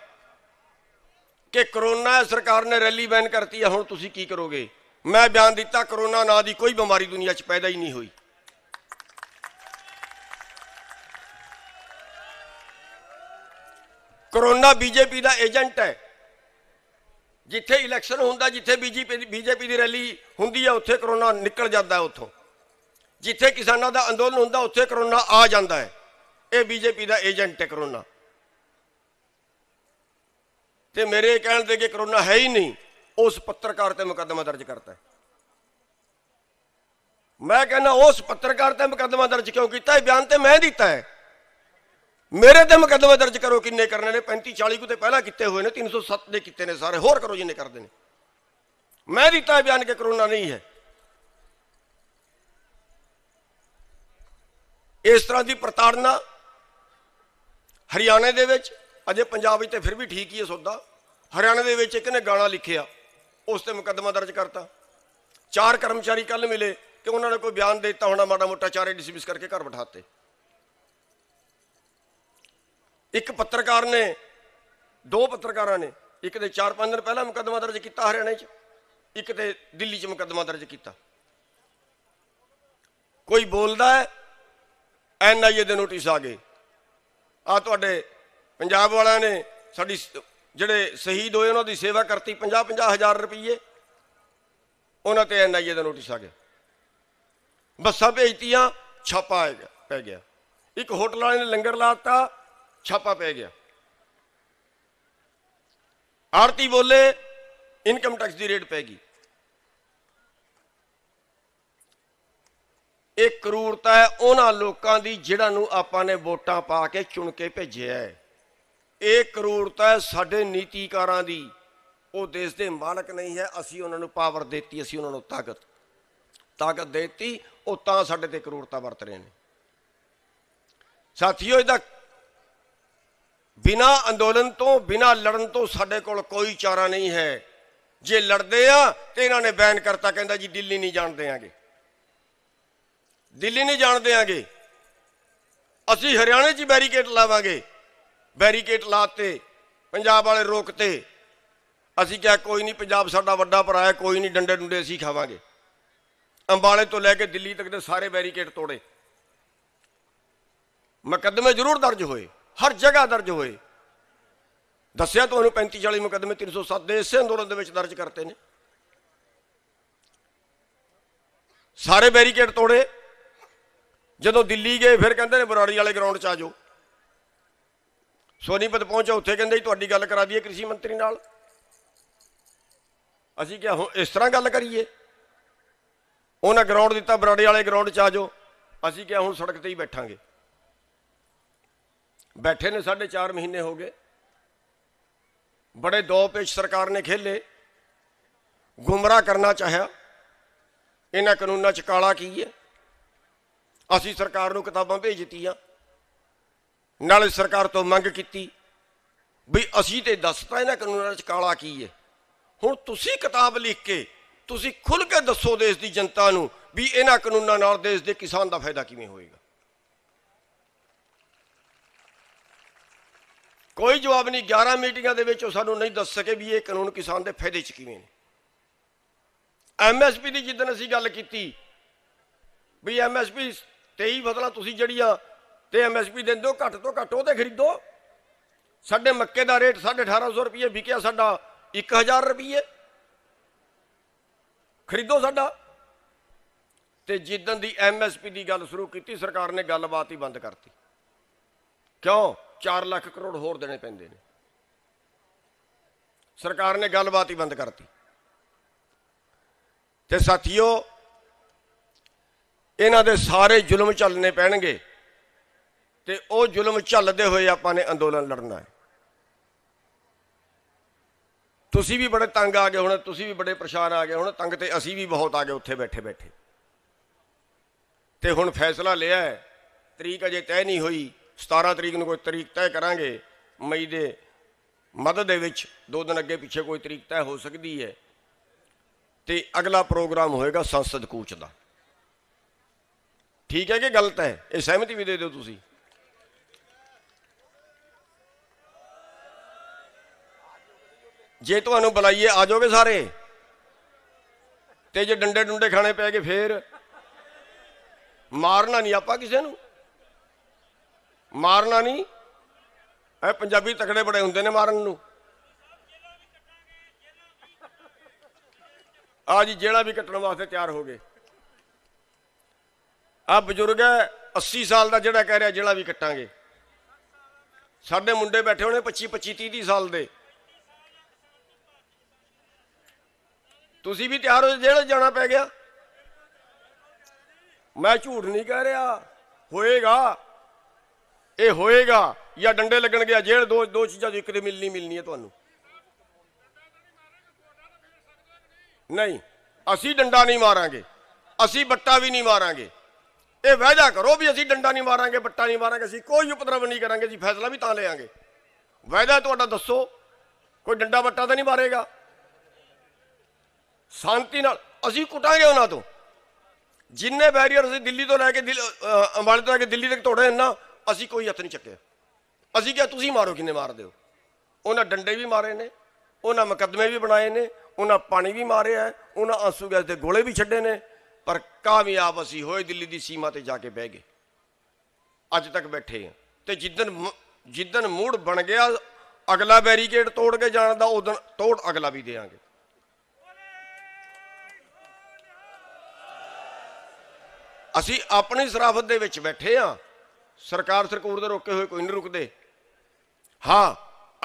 ਕਿ ਕਰੋਨਾ ਸਰਕਾਰ ਨੇ ਰੈਲੀ ਬੈਨ ਕਰਤੀ ਹੈ ਹੁਣ ਤੁਸੀਂ ਕੀ ਕਰੋਗੇ ਮੈਂ ਬਿਆਨ ਦਿੱਤਾ ਕਰੋਨਾ ਨਾਂ ਦੀ ਕੋਈ ਬਿਮਾਰੀ ਦੁਨੀਆ 'ਚ ਪੈਦਾ ਹੀ ਨਹੀਂ ਹੋਈ ਕਰੋਨਾ ਬੀਜੇਪੀ ਦਾ ਏਜੰਟ ਹੈ ਜਿੱਥੇ ਇਲੈਕਸ਼ਨ ਹੁੰਦਾ ਜਿੱਥੇ ਬੀਜੇਪੀ ਬੀਜੇਪੀ ਦੀ ਰੈਲੀ ਹੁੰਦੀ ਹੈ ਉੱਥੇ ਕਰੋਨਾ ਨਿਕਲ ਜਾਂਦਾ ਹੈ ਉੱਥੋਂ ਜਿੱਥੇ ਕਿਸਾਨਾਂ ਦਾ ਅੰਦੋਲਨ ਹੁੰਦਾ ਉੱਥੇ ਕਰੋਨਾ ਆ ਜਾਂਦਾ ਹੈ ਇਹ ਬੀਜੇਪੀ ਦਾ ਏਜੰਟ ਹੈ ਕਰੋਨਾ ਤੇ ਮੇਰੇ ਕਹਿਣ ਤੇ ਕਿ ਕਰੋਨਾ ਹੈ ਹੀ ਨਹੀਂ ਉਸ ਪੱਤਰਕਾਰ ਤੇ ਮੁਕੱਦਮਾ ਦਰਜ ਕਰਤਾ ਮੈਂ ਕਹਿੰਦਾ ਉਸ ਪੱਤਰਕਾਰ ਤੇ ਮੁਕੱਦਮਾ ਦਰਜ ਕਿਉਂ ਕੀਤਾ ਇਹ ਬਿਆਨ ਤੇ ਮੈਂ ਦਿੱਤਾ ਹੈ ਮੇਰੇ ਤੇ ਮੁਕੱਦਮਾ ਦਰਜ ਕਰੋ ਕਿੰਨੇ ਕਰਨੇ ਨੇ 35 40 ਕੁ ਤੇ ਪਹਿਲਾਂ ਕੀਤੇ ਹੋਏ ਨੇ 307 ਦੇ ਕੀਤੇ ਨੇ ਸਾਰੇ ਹੋਰ ਕਰੋ ਜਿੰਨੇ ਕਰਦੇ ਨੇ ਮੈਂ ਦਿੱਤਾ ਬਿਆਨ ਕਿ ਕਰੋਨਾ ਨਹੀਂ ਹੈ ਇਸ ਤਰ੍ਹਾਂ ਦੀ ਪ੍ਰਤਾੜਨਾ ਹਰਿਆਣੇ ਦੇ ਵਿੱਚ ਅਜੇ ਪੰਜਾਬ ਵਿੱਚ ਤੇ ਫਿਰ ਵੀ ਠੀਕ ਹੀ ਹੈ ਸੌਦਾ ਹਰਿਆਣੇ ਦੇ ਵਿੱਚ ਇੱਕ ਨੇ ਗਾਣਾ ਲਿਖਿਆ ਉਸ ਤੇ ਮੁਕੱਦਮਾ ਦਰਜ ਕਰਤਾ ਚਾਰ ਕਰਮਚਾਰੀ ਕੱਲ ਮਿਲੇ ਕਿ ਉਹਨਾਂ ਨੇ ਕੋਈ ਬਿਆਨ ਦਿੱਤਾ ਹੋਣਾ ਮਾੜਾ ਮੋਟਾ ਚਾਰੇ ਡਿਸਮਿਸ ਕਰਕੇ ਘਰ ਬਿਠਾਤੇ ਇੱਕ ਪੱਤਰਕਾਰ ਨੇ ਦੋ ਪੱਤਰਕਾਰਾਂ ਨੇ ਇੱਕ ਦੇ 4-5 ਦਿਨ ਪਹਿਲਾਂ ਮੁਕੱਦਮਾ ਦਰਜ ਕੀਤਾ ਹਰਿਆਣੇ 'ਚ ਇੱਕ ਤੇ ਦਿੱਲੀ 'ਚ ਮੁਕੱਦਮਾ ਦਰਜ ਕੀਤਾ ਕੋਈ ਬੋਲਦਾ ਹੈ ਐਨਆਈਏ ਦੇ ਨੋਟਿਸ ਆ ਗਏ ਆ ਤੁਹਾਡੇ ਪੰਜਾਬ ਵਾਲਿਆਂ ਨੇ ਸਾਡੀ ਜਿਹੜੇ ਸ਼ਹੀਦ ਹੋਏ ਉਹਨਾਂ ਦੀ ਸੇਵਾ ਕਰਤੀ 50 50000 ਰੁਪਏ ਉਹਨਾਂ ਤੇ ਐਨਆਈਏ ਦਾ ਨੋਟਿਸ ਆ ਗਿਆ ਬੱਸਾਂ ਭੇਜਤੀਆਂ ਛਾਪਾ ਗਿਆ ਪੈ ਗਿਆ ਇੱਕ ਹੋਟਲ ਵਾਲੇ ਨੇ ਲੰਗਰ ਲਾਤਾ ਛਾਪਾ ਪੈ ਗਿਆ ਆਰਤੀ ਬੋਲੇ ਇਨਕਮ ਟੈਕਸ ਦੀ ਰੇਟ ਪੈ ਗਈ ਇਹ ਕਰੂਰਤਾ ਹੈ ਉਹਨਾਂ ਲੋਕਾਂ ਦੀ ਜਿਹੜਾ ਨੂੰ ਆਪਾਂ ਨੇ ਵੋਟਾਂ ਪਾ ਕੇ ਚੁਣ ਕੇ ਭੇਜਿਆ ਹੈ ਇਹ ਕਰੂਰਤਾ ਹੈ ਸਾਡੇ ਨੀਤੀਕਾਰਾਂ ਦੀ ਉਹ ਦੇਸ਼ ਦੇ ਮਾਲਕ ਨਹੀਂ ਹੈ ਅਸੀਂ ਉਹਨਾਂ ਨੂੰ ਪਾਵਰ ਦਿੱਤੀ ਅਸੀਂ ਉਹਨਾਂ ਨੂੰ ਤਾਕਤ ਤਾਕਤ ਦਿੱਤੀ ਉਹ ਤਾਂ ਸਾਡੇ ਤੇ ਕਰੂਰਤਾ ਵਰਤ ਰਹੇ ਨੇ ਸਾਥੀਓ ਇਹਦਾ ਬਿਨਾ ਅੰਦੋਲਨ ਤੋਂ ਬਿਨਾ ਲੜਨ ਤੋਂ ਸਾਡੇ ਕੋਲ ਕੋਈ ਚਾਰਾ ਨਹੀਂ ਹੈ ਜੇ ਲੜਦੇ ਆ ਤੇ ਇਹਨਾਂ ਨੇ ਬੈਨ ਕਰਤਾ ਕਹਿੰਦਾ ਜੀ ਦਿੱਲੀ ਨਹੀਂ ਜਾਣਦੇ ਆਂਗੇ ਦਿੱਲੀ ਨਹੀਂ ਜਾਣ ਦੇਾਂਗੇ ਅਸੀਂ ਹਰਿਆਣੇ 'ਚ ਬੈਰੀਕੇਡ ਲਾਵਾਂਗੇ ਬੈਰੀਕੇਡ ਲਾਤੇ ਪੰਜਾਬ ਵਾਲੇ ਰੋਕਤੇ ਅਸੀਂ ਕਿਹਾ ਕੋਈ ਨਹੀਂ ਪੰਜਾਬ ਸਾਡਾ ਵੱਡਾ ਭਰਾ ਹੈ ਕੋਈ ਨਹੀਂ ਡੰਡੇ ਡੁੰਡੇ ਅਸੀਂ ਖਾਵਾਂਗੇ ਅੰਬਾਲੇ ਤੋਂ ਲੈ ਕੇ ਦਿੱਲੀ ਤੱਕ ਦੇ ਸਾਰੇ ਬੈਰੀਕੇਡ ਤੋੜੇ ਮੁਕੱਦਮੇ ਜ਼ਰੂਰ ਦਰਜ ਹੋਏ ਹਰ ਜਗ੍ਹਾ ਦਰਜ ਹੋਏ ਦੱਸਿਆ ਤੁਹਾਨੂੰ 35 40 ਮੁਕੱਦਮੇ 307 ਦੇ ਇਸੇ ਅੰਦੋਲਨ ਦੇ ਵਿੱਚ ਦਰਜ ਕਰਤੇ ਨੇ ਸਾਰੇ ਬੈਰੀਕੇਡ ਤੋੜੇ जो दिल्ली गए फिर कहें बराड़ी वाले ग्राउंड च आ जाओ सोनीपत पहुंचा उत्थे कहें तो गल करा दी कृषि मंत्री असी क्या हम इस तरह गल करिए उन्हें ग्राउंड दिता बराड़ी वाले ग्राउंड च आ जाओ असी क्या हूँ सड़क पर ही बैठा बैठे ने साढ़े चार महीने हो गए बड़े दो पेश सरकार ने खेले गुमराह करना चाहिए इन्होंने कानूनों चाला की है ਅਸੀਂ ਸਰਕਾਰ ਨੂੰ ਕਿਤਾਬਾਂ ਭੇਜਤੀਆਂ ਨਾਲੇ ਸਰਕਾਰ ਤੋਂ ਮੰਗ ਕੀਤੀ ਵੀ ਅਸੀਂ ਤੇ ਦੱਸਤਾ ਇਹਨਾਂ ਕਾਨੂੰਨਾਂ ਵਿੱਚ ਕਾਲਾ ਕੀ ਹੈ ਹੁਣ ਤੁਸੀਂ ਕਿਤਾਬ ਲਿਖ ਕੇ ਤੁਸੀਂ ਖੁੱਲ ਕੇ ਦੱਸੋ ਦੇਸ਼ ਦੀ ਜਨਤਾ ਨੂੰ ਵੀ ਇਹਨਾਂ ਕਾਨੂੰਨਾਂ ਨਾਲ ਦੇਸ਼ ਦੇ ਕਿਸਾਨ ਦਾ ਫਾਇਦਾ ਕਿਵੇਂ ਹੋਏਗਾ ਕੋਈ ਜਵਾਬ ਨਹੀਂ 11 ਮੀਟਿੰਗਾਂ ਦੇ ਵਿੱਚ ਉਹ ਸਾਨੂੰ ਨਹੀਂ ਦੱਸ ਸਕੇ ਵੀ ਇਹ ਕਾਨੂੰਨ ਕਿਸਾਨ ਦੇ ਫਾਇਦੇ 'ਚ ਕਿਵੇਂ ਨੇ ਐਮਐਸਪੀ ਦੀ ਜਿੱਦਣ ਅਸੀਂ ਗੱਲ ਕੀਤੀ ਵੀ ਐਮਐਸਪੀ 23 ਫਸਲਾਂ ਤੁਸੀਂ ਜਿਹੜੀ ਆ ਤੇ ਐਮਐਸਪੀ ਦੇ ਦਿਓ ਘੱਟ ਤੋਂ ਘੱਟ ਉਹ ਤੇ ਖਰੀਦੋ ਸਾਡੇ ਮੱਕੇ ਦਾ ਰੇਟ 1850 ਰੁਪਏ ਵਿਕਿਆ ਸਾਡਾ 1000 ਰੁਪਏ ਖਰੀਦੋ ਸਾਡਾ ਤੇ ਜਿੱਦਨ ਦੀ ਐਮਐਸਪੀ ਦੀ ਗੱਲ ਸ਼ੁਰੂ ਕੀਤੀ ਸਰਕਾਰ ਨੇ ਗੱਲਬਾਤ ਹੀ ਬੰਦ ਕਰਤੀ ਕਿਉਂ 4 ਲੱਖ ਕਰੋੜ ਹੋਰ ਦੇਣੇ ਪੈਂਦੇ ਨੇ ਸਰਕਾਰ ਨੇ ਗੱਲਬਾਤ ਹੀ ਬੰਦ ਕਰਤੀ ਤੇ ਸਾਥੀਓ ਇਹਨਾਂ ਦੇ ਸਾਰੇ ਜ਼ੁਲਮ ਚੱਲਨੇ ਪੈਣਗੇ ਤੇ ਉਹ ਜ਼ੁਲਮ ਚੱਲਦੇ ਹੋਏ ਆਪਾਂ ਨੇ ਅੰਦੋਲਨ ਲੜਨਾ ਹੈ ਤੁਸੀਂ ਵੀ ਬੜੇ ਤੰਗ ਆ ਗਏ ਹੁਣ ਤੁਸੀਂ ਵੀ ਬੜੇ ਪਰੇਸ਼ਾਨ ਆ ਗਏ ਹੁਣ ਤੰਗ ਤੇ ਅਸੀਂ ਵੀ ਬਹੁਤ ਆ ਗਏ ਉੱਥੇ ਬੈਠੇ ਬੈਠੇ ਤੇ ਹੁਣ ਫੈਸਲਾ ਲਿਆ ਹੈ ਤਰੀਕ ਅਜੇ ਤੈਅ ਨਹੀਂ ਹੋਈ 17 ਤਰੀਕ ਨੂੰ ਕੋਈ ਤਰੀਕ ਤੈਅ ਕਰਾਂਗੇ ਮਈ ਦੇ ਮਦਦ ਦੇ ਵਿੱਚ ਦੋ ਦਿਨ ਅੱਗੇ ਪਿੱਛੇ ਕੋਈ ਤਰੀਕ ਤੈਅ ਹੋ ਸਕਦੀ ਹੈ ਤੇ ਅਗਲਾ ਪ੍ਰੋਗਰਾਮ ਹੋਏਗਾ ਸੰਸਦ ਕੂਚ ਦਾ ਠੀਕ ਹੈ ਕਿ ਗਲਤ ਹੈ ਇਹ ਸਹਿਮਤੀ ਵੀ ਦੇ ਦਿਓ ਤੁਸੀਂ ਜੇ ਤੁਹਾਨੂੰ ਬੁਲਾਈਏ ਆ ਜਾਓਗੇ ਸਾਰੇ ਤੇ ਜੇ ਡੰਡੇ ਡੁੰਡੇ ਖਾਣੇ ਪੈ ਗਏ ਫੇਰ ਮਾਰਨਾ ਨਹੀਂ ਆਪਾਂ ਕਿਸੇ ਨੂੰ ਮਾਰਨਾ ਨਹੀਂ ਐ ਪੰਜਾਬੀ ਤਕੜੇ ਬੜੇ ਹੁੰਦੇ ਨੇ ਮਾਰਨ ਨੂੰ ਆ ਜੀ ਜਿਹੜਾ ਵੀ ਕੱਟਣ ਵਾਸਤੇ ਤਿਆਰ ਹੋ ਗਏ ਆ ਬਜ਼ੁਰਗ ਹੈ 80 ਸਾਲ ਦਾ ਜਿਹੜਾ ਕਹਿ ਰਿਹਾ ਜਿਹੜਾ ਵੀ ਕੱਟਾਂਗੇ ਸਾਡੇ ਮੁੰਡੇ ਬੈਠੇ ਹੋਣੇ 25 25 30 ਸਾਲ ਦੇ ਤੁਸੀਂ ਵੀ ਤਿਆਰ ਹੋ ਜਿਹੜਾ ਜਾਣਾ ਪੈ ਗਿਆ ਮੈਂ ਝੂਠ ਨਹੀਂ ਕਹਿ ਰਿਹਾ ਹੋਏਗਾ ਇਹ ਹੋਏਗਾ ਜਾਂ ਡੰਡੇ ਲੱਗਣਗੇ ਜੇਲ੍ਹ ਦੋ ਦੋ ਚੀਜ਼ਾਂ ਦੀ ਕਿਤੇ ਮਿਲਣੀ ਮਿਲਣੀ ਹੈ ਤੁਹਾਨੂੰ ਨਹੀਂ ਅਸੀਂ ਡੰਡਾ ਨਹੀਂ ਮਾਰਾਂਗੇ ਅਸੀਂ ਬੱਟਾ ਵੀ ਨਹੀਂ ਮਾਰਾਂਗੇ ਇਹ ਵਾਅਦਾ ਕਰੋ ਵੀ ਅਸੀਂ ਡੰਡਾ ਨਹੀਂ ਮਾਰਾਂਗੇ ਬੱਟਾ ਨਹੀਂ ਮਾਰਾਂਗੇ ਅਸੀਂ ਕੋਈ ਉਪਦਰਵ ਨਹੀਂ ਕਰਾਂਗੇ ਅਸੀਂ ਫੈਸਲਾ ਵੀ ਤਾਂ ਲਿਆਂਗੇ ਵਾਅਦਾ ਤੁਹਾਡਾ ਦੱਸੋ ਕੋਈ ਡੰਡਾ ਬੱਟਾ ਤਾਂ ਨਹੀਂ ਮਾਰੇਗਾ ਸ਼ਾਂਤੀ ਨਾਲ ਅਸੀਂ ਕੁੱਟਾਂਗੇ ਉਹਨਾਂ ਤੋਂ ਜਿੰਨੇ ਬੈਰੀਅਰ ਅਸੀਂ ਦਿੱਲੀ ਤੋਂ ਲੈ ਕੇ ਅੰਬਾਲੇ ਤੋਂ ਲੈ ਕੇ ਦਿੱਲੀ ਤੱਕ ਤੋੜੇ ਇੰਨਾ ਅਸੀਂ ਕੋਈ ਹੱਥ ਨਹੀਂ ਚੱਕਿਆ ਅਸੀਂ ਕਿਹਾ ਤੁਸੀਂ ਮਾਰੋ ਕਿੰਨੇ ਮਾਰਦੇ ਹੋ ਉਹਨਾਂ ਡੰਡੇ ਵੀ ਮਾਰੇ ਨੇ ਉਹਨਾਂ ਮੁਕੱਦਮੇ ਵੀ ਬਣਾਏ ਨੇ ਉਹਨਾਂ ਪਾਣੀ ਵੀ ਮਾਰਿਆ ਉਹਨਾਂ ਆਸੂ ਗੈਸ ਦੇ ਗੋਲੇ ਵੀ ਛੱਡੇ ਨੇ ਪਰ ਕਾਮਯਾਬ ਅਸੀਂ ਹੋਏ ਦਿੱਲੀ ਦੀ ਸੀਮਾ ਤੇ ਜਾ ਕੇ ਬਹਿ ਗਏ ਅੱਜ ਤੱਕ ਬੈਠੇ ਆ ਤੇ ਜਿੱਦਨ ਜਿੱਦਨ ਮੂਡ ਬਣ ਗਿਆ ਅਗਲਾ ਬੈਰੀਕੇਡ ਤੋੜ ਕੇ ਜਾਣ ਦਾ ਉਦੋਂ ਤੋੜ ਅਗਲਾ ਵੀ ਦੇਾਂਗੇ ਅਸੀਂ ਆਪਣੀ ਸਰਾਫਤ ਦੇ ਵਿੱਚ ਬੈਠੇ ਆ ਸਰਕਾਰ ਸਰਕੂਰ ਦੇ ਰੋਕੇ ਹੋਏ ਕੋਈ ਨਹੀਂ ਰੁਕਦੇ ਹਾਂ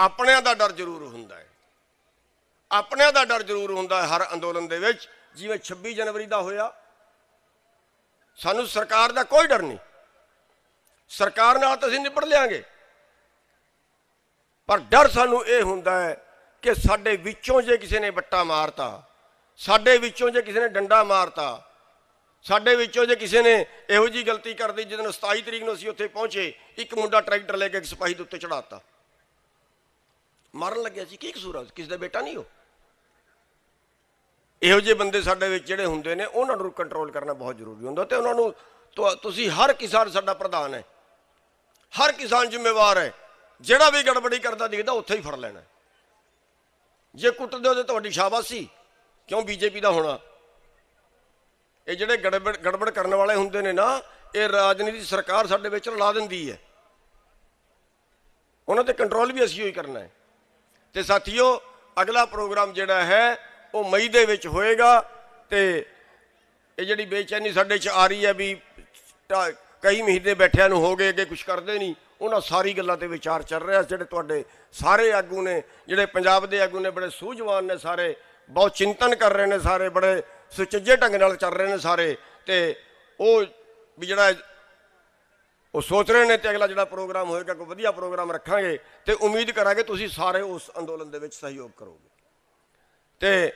ਆਪਣਿਆਂ ਦਾ ਡਰ ਜ਼ਰੂਰ ਹੁੰਦਾ ਹੈ ਆਪਣਿਆਂ ਦਾ ਡਰ ਜ਼ਰੂਰ ਹੁੰਦਾ ਹੈ ਹਰ ਅੰਦੋਲਨ ਦੇ ਵਿੱਚ ਜਿਵੇਂ 26 ਜਨਵਰੀ ਦਾ ਹੋਇਆ ਸਾਨੂੰ ਸਰਕਾਰ ਦਾ ਕੋਈ ਡਰ ਨਹੀਂ ਸਰਕਾਰ ਨਾਲ ਤਾਂ ਅਸੀਂ ਨਿਪਟ ਲਿਆਂਗੇ ਪਰ ਡਰ ਸਾਨੂੰ ਇਹ ਹੁੰਦਾ ਹੈ ਕਿ ਸਾਡੇ ਵਿੱਚੋਂ ਜੇ ਕਿਸੇ ਨੇ ਵੱਟਾ ਮਾਰਤਾ ਸਾਡੇ ਵਿੱਚੋਂ ਜੇ ਕਿਸੇ ਨੇ ਡੰਡਾ ਮਾਰਤਾ ਸਾਡੇ ਵਿੱਚੋਂ ਜੇ ਕਿਸੇ ਨੇ ਇਹੋ ਜੀ ਗਲਤੀ ਕਰ ਦਿੱਤੀ ਜਦੋਂ 27 ਤਰੀਕ ਨੂੰ ਅਸੀਂ ਉੱਥੇ ਪਹੁੰਚੇ ਇੱਕ ਮੁੰਡਾ ਟਰੈਕਟਰ ਲੈ ਕੇ ਇੱਕ ਸਿਪਾਹੀ ਦੇ ਉੱਤੇ ਚੜਾਤਾ ਮਾਰਨ ਲੱਗਿਆ ਸੀ ਕੀ ਕਸੂਰ ਹੈ ਕਿਸ ਦਾ ਬੇਟਾ ਨਹੀਂ ਉਹ ਇਹੋ ਜਿਹੇ ਬੰਦੇ ਸਾਡੇ ਵਿੱਚ ਜਿਹੜੇ ਹੁੰਦੇ ਨੇ ਉਹਨਾਂ ਨੂੰ ਕੰਟਰੋਲ ਕਰਨਾ ਬਹੁਤ ਜ਼ਰੂਰੀ ਹੁੰਦਾ ਤੇ ਉਹਨਾਂ ਨੂੰ ਤੁਸੀਂ ਹਰ ਕਿਸਾਨ ਸਾਡਾ ਪ੍ਰਧਾਨ ਹੈ ਹਰ ਕਿਸਾਨ ਜ਼ਿੰਮੇਵਾਰ ਹੈ ਜਿਹੜਾ ਵੀ ਗੜਬੜੀ ਕਰਦਾ ਦਿਖਦਾ ਉੱਥੇ ਹੀ ਫੜ ਲੈਣਾ ਜੇ ਕੁੱਟਦੇ ਹੋ ਤੇ ਤੁਹਾਡੀ ਸ਼ਾਬਾਸ਼ੀ ਕਿਉਂ ਬੀਜੇਪੀ ਦਾ ਹੋਣਾ ਇਹ ਜਿਹੜੇ ਗੜਬੜ ਗੜਬੜ ਕਰਨ ਵਾਲੇ ਹੁੰਦੇ ਨੇ ਨਾ ਇਹ ਰਾਜਨੀਤੀ ਸਰਕਾਰ ਸਾਡੇ ਵਿੱਚ ਲਾ ਦਿੰਦੀ ਹੈ ਉਹਨਾਂ ਤੇ ਕੰਟਰੋਲ ਵੀ ਅਸੀਂ ਹੀ ਕਰਨਾ ਹੈ ਤੇ ਸਾਥੀਓ ਅਗਲਾ ਪ੍ਰੋਗਰਾਮ ਜਿਹੜਾ ਹੈ ਉਹ ਮਈ ਦੇ ਵਿੱਚ ਹੋਏਗਾ ਤੇ ਇਹ ਜਿਹੜੀ ਬੇਚੈਨੀ ਸਾਡੇ 'ਚ ਆ ਰਹੀ ਹੈ ਵੀ ਕਈ ਮਹੀਨੇ ਬੈਠਿਆਂ ਨੂੰ ਹੋ ਗਏ ਅੱਗੇ ਕੁਝ ਕਰਦੇ ਨਹੀਂ ਉਹਨਾਂ ਸਾਰੀ ਗੱਲਾਂ ਤੇ ਵਿਚਾਰ ਚੱਲ ਰਿਹਾ ਜਿਹੜੇ ਤੁਹਾਡੇ ਸਾਰੇ ਆਗੂ ਨੇ ਜਿਹੜੇ ਪੰਜਾਬ ਦੇ ਆਗੂ ਨੇ ਬੜੇ ਸੂਝਵਾਨ ਨੇ ਸਾਰੇ ਬਹੁਤ ਚਿੰਤਨ ਕਰ ਰਹੇ ਨੇ ਸਾਰੇ ਬੜੇ ਸੁਚੱਜੇ ਢੰਗ ਨਾਲ ਚੱਲ ਰਹੇ ਨੇ ਸਾਰੇ ਤੇ ਉਹ ਵੀ ਜਿਹੜਾ ਉਹ ਸੋਚ ਰਹੇ ਨੇ ਤੇ ਅਗਲਾ ਜਿਹੜਾ ਪ੍ਰੋਗਰਾਮ ਹੋਏਗਾ ਕੋਈ ਵਧੀਆ ਪ੍ਰੋਗਰਾਮ ਰੱਖਾਂਗੇ ਤੇ ਉਮੀਦ ਕਰਾਂਗੇ ਤੁਸੀਂ ਸਾਰੇ ਉਸ ਅੰਦੋਲਨ ਦੇ ਵਿੱਚ ਸਹਿਯੋਗ ਕਰੋਗੇ ਤੇ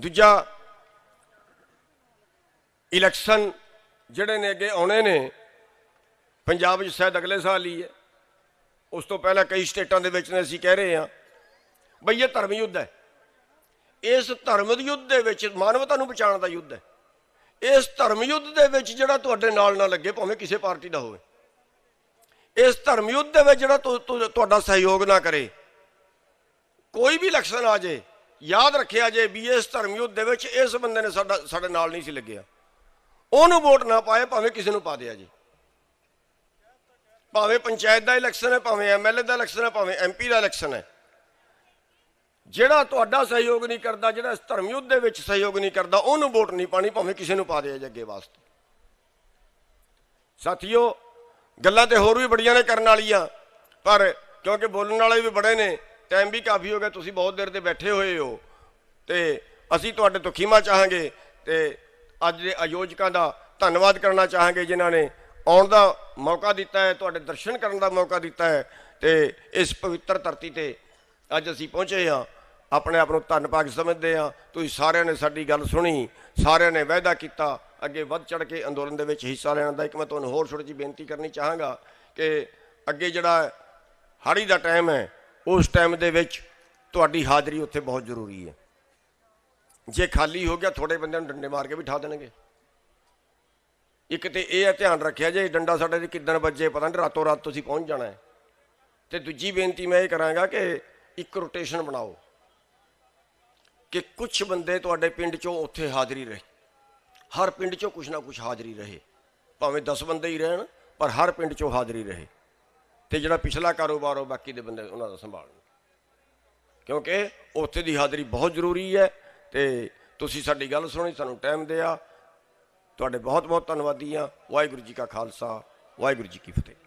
ਦੂਜਾ ਇਲੈਕਸ਼ਨ ਜਿਹੜੇ ਨੇ ਅੱਗੇ ਆਉਣੇ ਨੇ ਪੰਜਾਬ ਵਿੱਚ ਸ਼ਾਇਦ ਅਗਲੇ ਸਾਲ ਹੀ ਹੈ ਉਸ ਤੋਂ ਪਹਿਲਾਂ ਕਈ ਸਟੇਟਾਂ ਦੇ ਵਿੱਚ ਨੇ ਅਸੀਂ ਕਹਿ ਰਹੇ ਹਾਂ ਬਈ ਇਹ ਧਰਮ ਯੁੱਧ ਹੈ ਇਸ ਧਰਮ ਦੇ ਯੁੱਧ ਦੇ ਵਿੱਚ ਮਾਨਵਤਾ ਨੂੰ ਬਚਾਉਣ ਦਾ ਯੁੱਧ ਹੈ ਇਸ ਧਰਮ ਯੁੱਧ ਦੇ ਵਿੱਚ ਜਿਹੜਾ ਤੁਹਾਡੇ ਨਾਲ ਨਾ ਲੱਗੇ ਭਾਵੇਂ ਕਿਸੇ ਪਾਰਟੀ ਦਾ ਹੋਵੇ ਇਸ ਧਰਮ ਯੁੱਧ ਦੇ ਵਿੱਚ ਜਿਹੜਾ ਤੁਹਾਡਾ ਸਹਿਯੋਗ ਨਾ ਕਰੇ ਕੋਈ ਵੀ ਲਕਸ਼ਣ ਆ ਜੇ ਯਾਦ ਰੱਖਿਆ ਜੇ ਵੀ ਇਸ ਧਰਮ ਯੁੱਧ ਦੇ ਵਿੱਚ ਇਸ ਬੰਦੇ ਨੇ ਸਾਡਾ ਸਾਡੇ ਨਾਲ ਨਹੀਂ ਸੀ ਲੱਗਿਆ ਉਹਨੂੰ ਵੋਟ ਨਾ ਪਾਏ ਭਾਵੇਂ ਕਿਸੇ ਨੂੰ ਪਾ ਦਿਆ ਜੀ ਭਾਵੇਂ ਪੰਚਾਇਤ ਦਾ ਇਲੈਕਸ਼ਨ ਹੈ ਭਾਵੇਂ ਐਮਐਲਏ ਦਾ ਇਲੈਕਸ਼ਨ ਹੈ ਭਾਵੇਂ ਐਮਪੀ ਦਾ ਇਲੈਕਸ਼ਨ ਹੈ ਜਿਹੜਾ ਤੁਹਾਡਾ ਸਹਿਯੋਗ ਨਹੀਂ ਕਰਦਾ ਜਿਹੜਾ ਇਸ ਧਰਮ ਯੁੱਧ ਦੇ ਵਿੱਚ ਸਹਿਯੋਗ ਨਹੀਂ ਕਰਦਾ ਉਹਨੂੰ ਵੋਟ ਨਹੀਂ ਪਾਣੀ ਭਾਵੇਂ ਕਿਸੇ ਨੂੰ ਪਾ ਦਿਆ ਜੱਗੇ ਵਾਸਤੇ ਸਾਥੀਓ ਗੱਲਾਂ ਤੇ ਹੋਰ ਵੀ ਬੜੀਆਂ ਨੇ ਕਰਨ ਵਾਲੀਆਂ ਪਰ ਕਿਉਂਕਿ ਬੋਲਣ ਵਾਲੇ ਵੀ ਬੜੇ ਨੇ ਟਾਈਮ ਵੀ ਕਾਫੀ ਹੋ ਗਿਆ ਤੁਸੀਂ ਬਹੁਤ ਦੇਰ ਤੇ ਬੈਠੇ ਹੋਏ ਹੋ ਤੇ ਅਸੀਂ ਤੁਹਾਡੇ ਤੋਂ ਖੀਮਾ ਚਾਹਾਂਗੇ ਤੇ ਅੱਜ ਦੇ ਆਯੋਜਕਾਂ ਦਾ ਧੰਨਵਾਦ ਕਰਨਾ ਚਾਹਾਂਗੇ ਜਿਨ੍ਹਾਂ ਨੇ ਆਉਣ ਦਾ ਮੌਕਾ ਦਿੱਤਾ ਹੈ ਤੁਹਾਡੇ ਦਰਸ਼ਨ ਕਰਨ ਦਾ ਮੌਕਾ ਦਿੱਤਾ ਹੈ ਤੇ ਇਸ ਪਵਿੱਤਰ ਧਰਤੀ ਤੇ ਅੱਜ ਅਸੀਂ ਪਹੁੰਚੇ ਹਾਂ ਆਪਣੇ ਆਪ ਨੂੰ ਧੰਨ ਸਮਝਦੇ ਹਾਂ ਤੁਸੀਂ ਸਾਰਿਆਂ ਨੇ ਸਾਡੀ ਗੱਲ ਸੁਣੀ ਸਾਰਿਆਂ ਨੇ ਵਾਅਦਾ ਕੀਤਾ ਅੱਗੇ ਵੱਧ ਚੜ ਕੇ ਅੰਦੋਲਨ ਦੇ ਵਿੱਚ ਹਿੱਸਾ ਲੈਣ ਦਾ ਇੱਕ ਮੈਂ ਤੁਹਾਨੂੰ ਹੋਰ ਛੋਟੀ ਜੀ ਬੇਨਤੀ ਕਰਨੀ ਚਾਹਾਂਗਾ ਕਿ ਅੱਗੇ ਜਿਹੜਾ ਹਾੜੀ ਦਾ ਟਾਈਮ ਹੈ ਉਸ ਟਾਈਮ ਦੇ ਵਿੱਚ ਤੁਹਾਡੀ ਹਾਜ਼ਰੀ ਉੱਥੇ ਬਹੁਤ ਜ਼ਰੂਰੀ ਹੈ ਜੇ ਖਾਲੀ ਹੋ ਗਿਆ ਥੋੜੇ ਬੰਦਿਆਂ ਨੂੰ ਡੰਡੇ ਮਾਰ ਕੇ ਬਿਠਾ ਦੇਣਗੇ ਇੱਕ ਤੇ ਇਹ ਹੈ ਧਿਆਨ ਰੱਖਿਆ ਜੇ ਡੰਡਾ ਸਾਡੇ ਦੇ ਕਿੱਦਣ ਵੱਜੇ ਪਤਾ ਨਹੀਂ ਰਾਤੋਂ ਰਾਤ ਤੁਸੀਂ ਪਹੁੰਚ ਜਾਣਾ ਹੈ ਤੇ ਦੂਜੀ ਬੇਨਤੀ ਮੈਂ ਇਹ ਕਰਾਂਗਾ ਕਿ ਇੱਕ ਰੋਟੇਸ਼ਨ ਬਣਾਓ ਕਿ ਕੁਝ ਬੰਦੇ ਤੁਹਾਡੇ ਪਿੰਡ 'ਚੋਂ ਉੱਥੇ ਹਾਜ਼ਰੀ ਰਹੇ ਹਰ ਪਿੰਡ 'ਚੋਂ ਕੁਝ ਨਾ ਕੁਝ ਹਾਜ਼ਰੀ ਰਹੇ ਭਾਵੇਂ 10 ਬੰਦੇ ਹੀ ਰਹਿਣ ਪਰ ਹਰ ਪਿੰਡ 'ਚੋਂ ਹਾਜ਼ਰੀ ਰਹੇ ਤੇ ਜਿਹੜਾ ਪਿਛਲਾ ਕਾਰੋਬਾਰ ਉਹ ਬਾਕੀ ਦੇ ਬੰਦੇ ਉਹਨਾਂ ਦਾ ਸੰਭਾਲਣ ਕਿਉਂਕਿ ਉੱਥੇ ਦੀ ਹਾਜ਼ਰੀ ਬਹੁਤ ਜ਼ਰੂਰੀ ਹੈ ਤੇ ਤੁਸੀਂ ਸਾਡੀ ਗੱਲ ਸੁਣੀ ਸਾਨੂੰ ਟਾਈਮ ਦਿਆ ਤੁਹਾਡੇ ਬਹੁਤ ਬਹੁਤ ਧੰਨਵਾਦੀ ਆ ਵਾਹਿਗੁਰੂ ਜੀ ਕਾ ਖਾਲਸਾ ਵਾਹਿਗੁਰੂ ਜੀ ਕੀ ਫਤਿਹ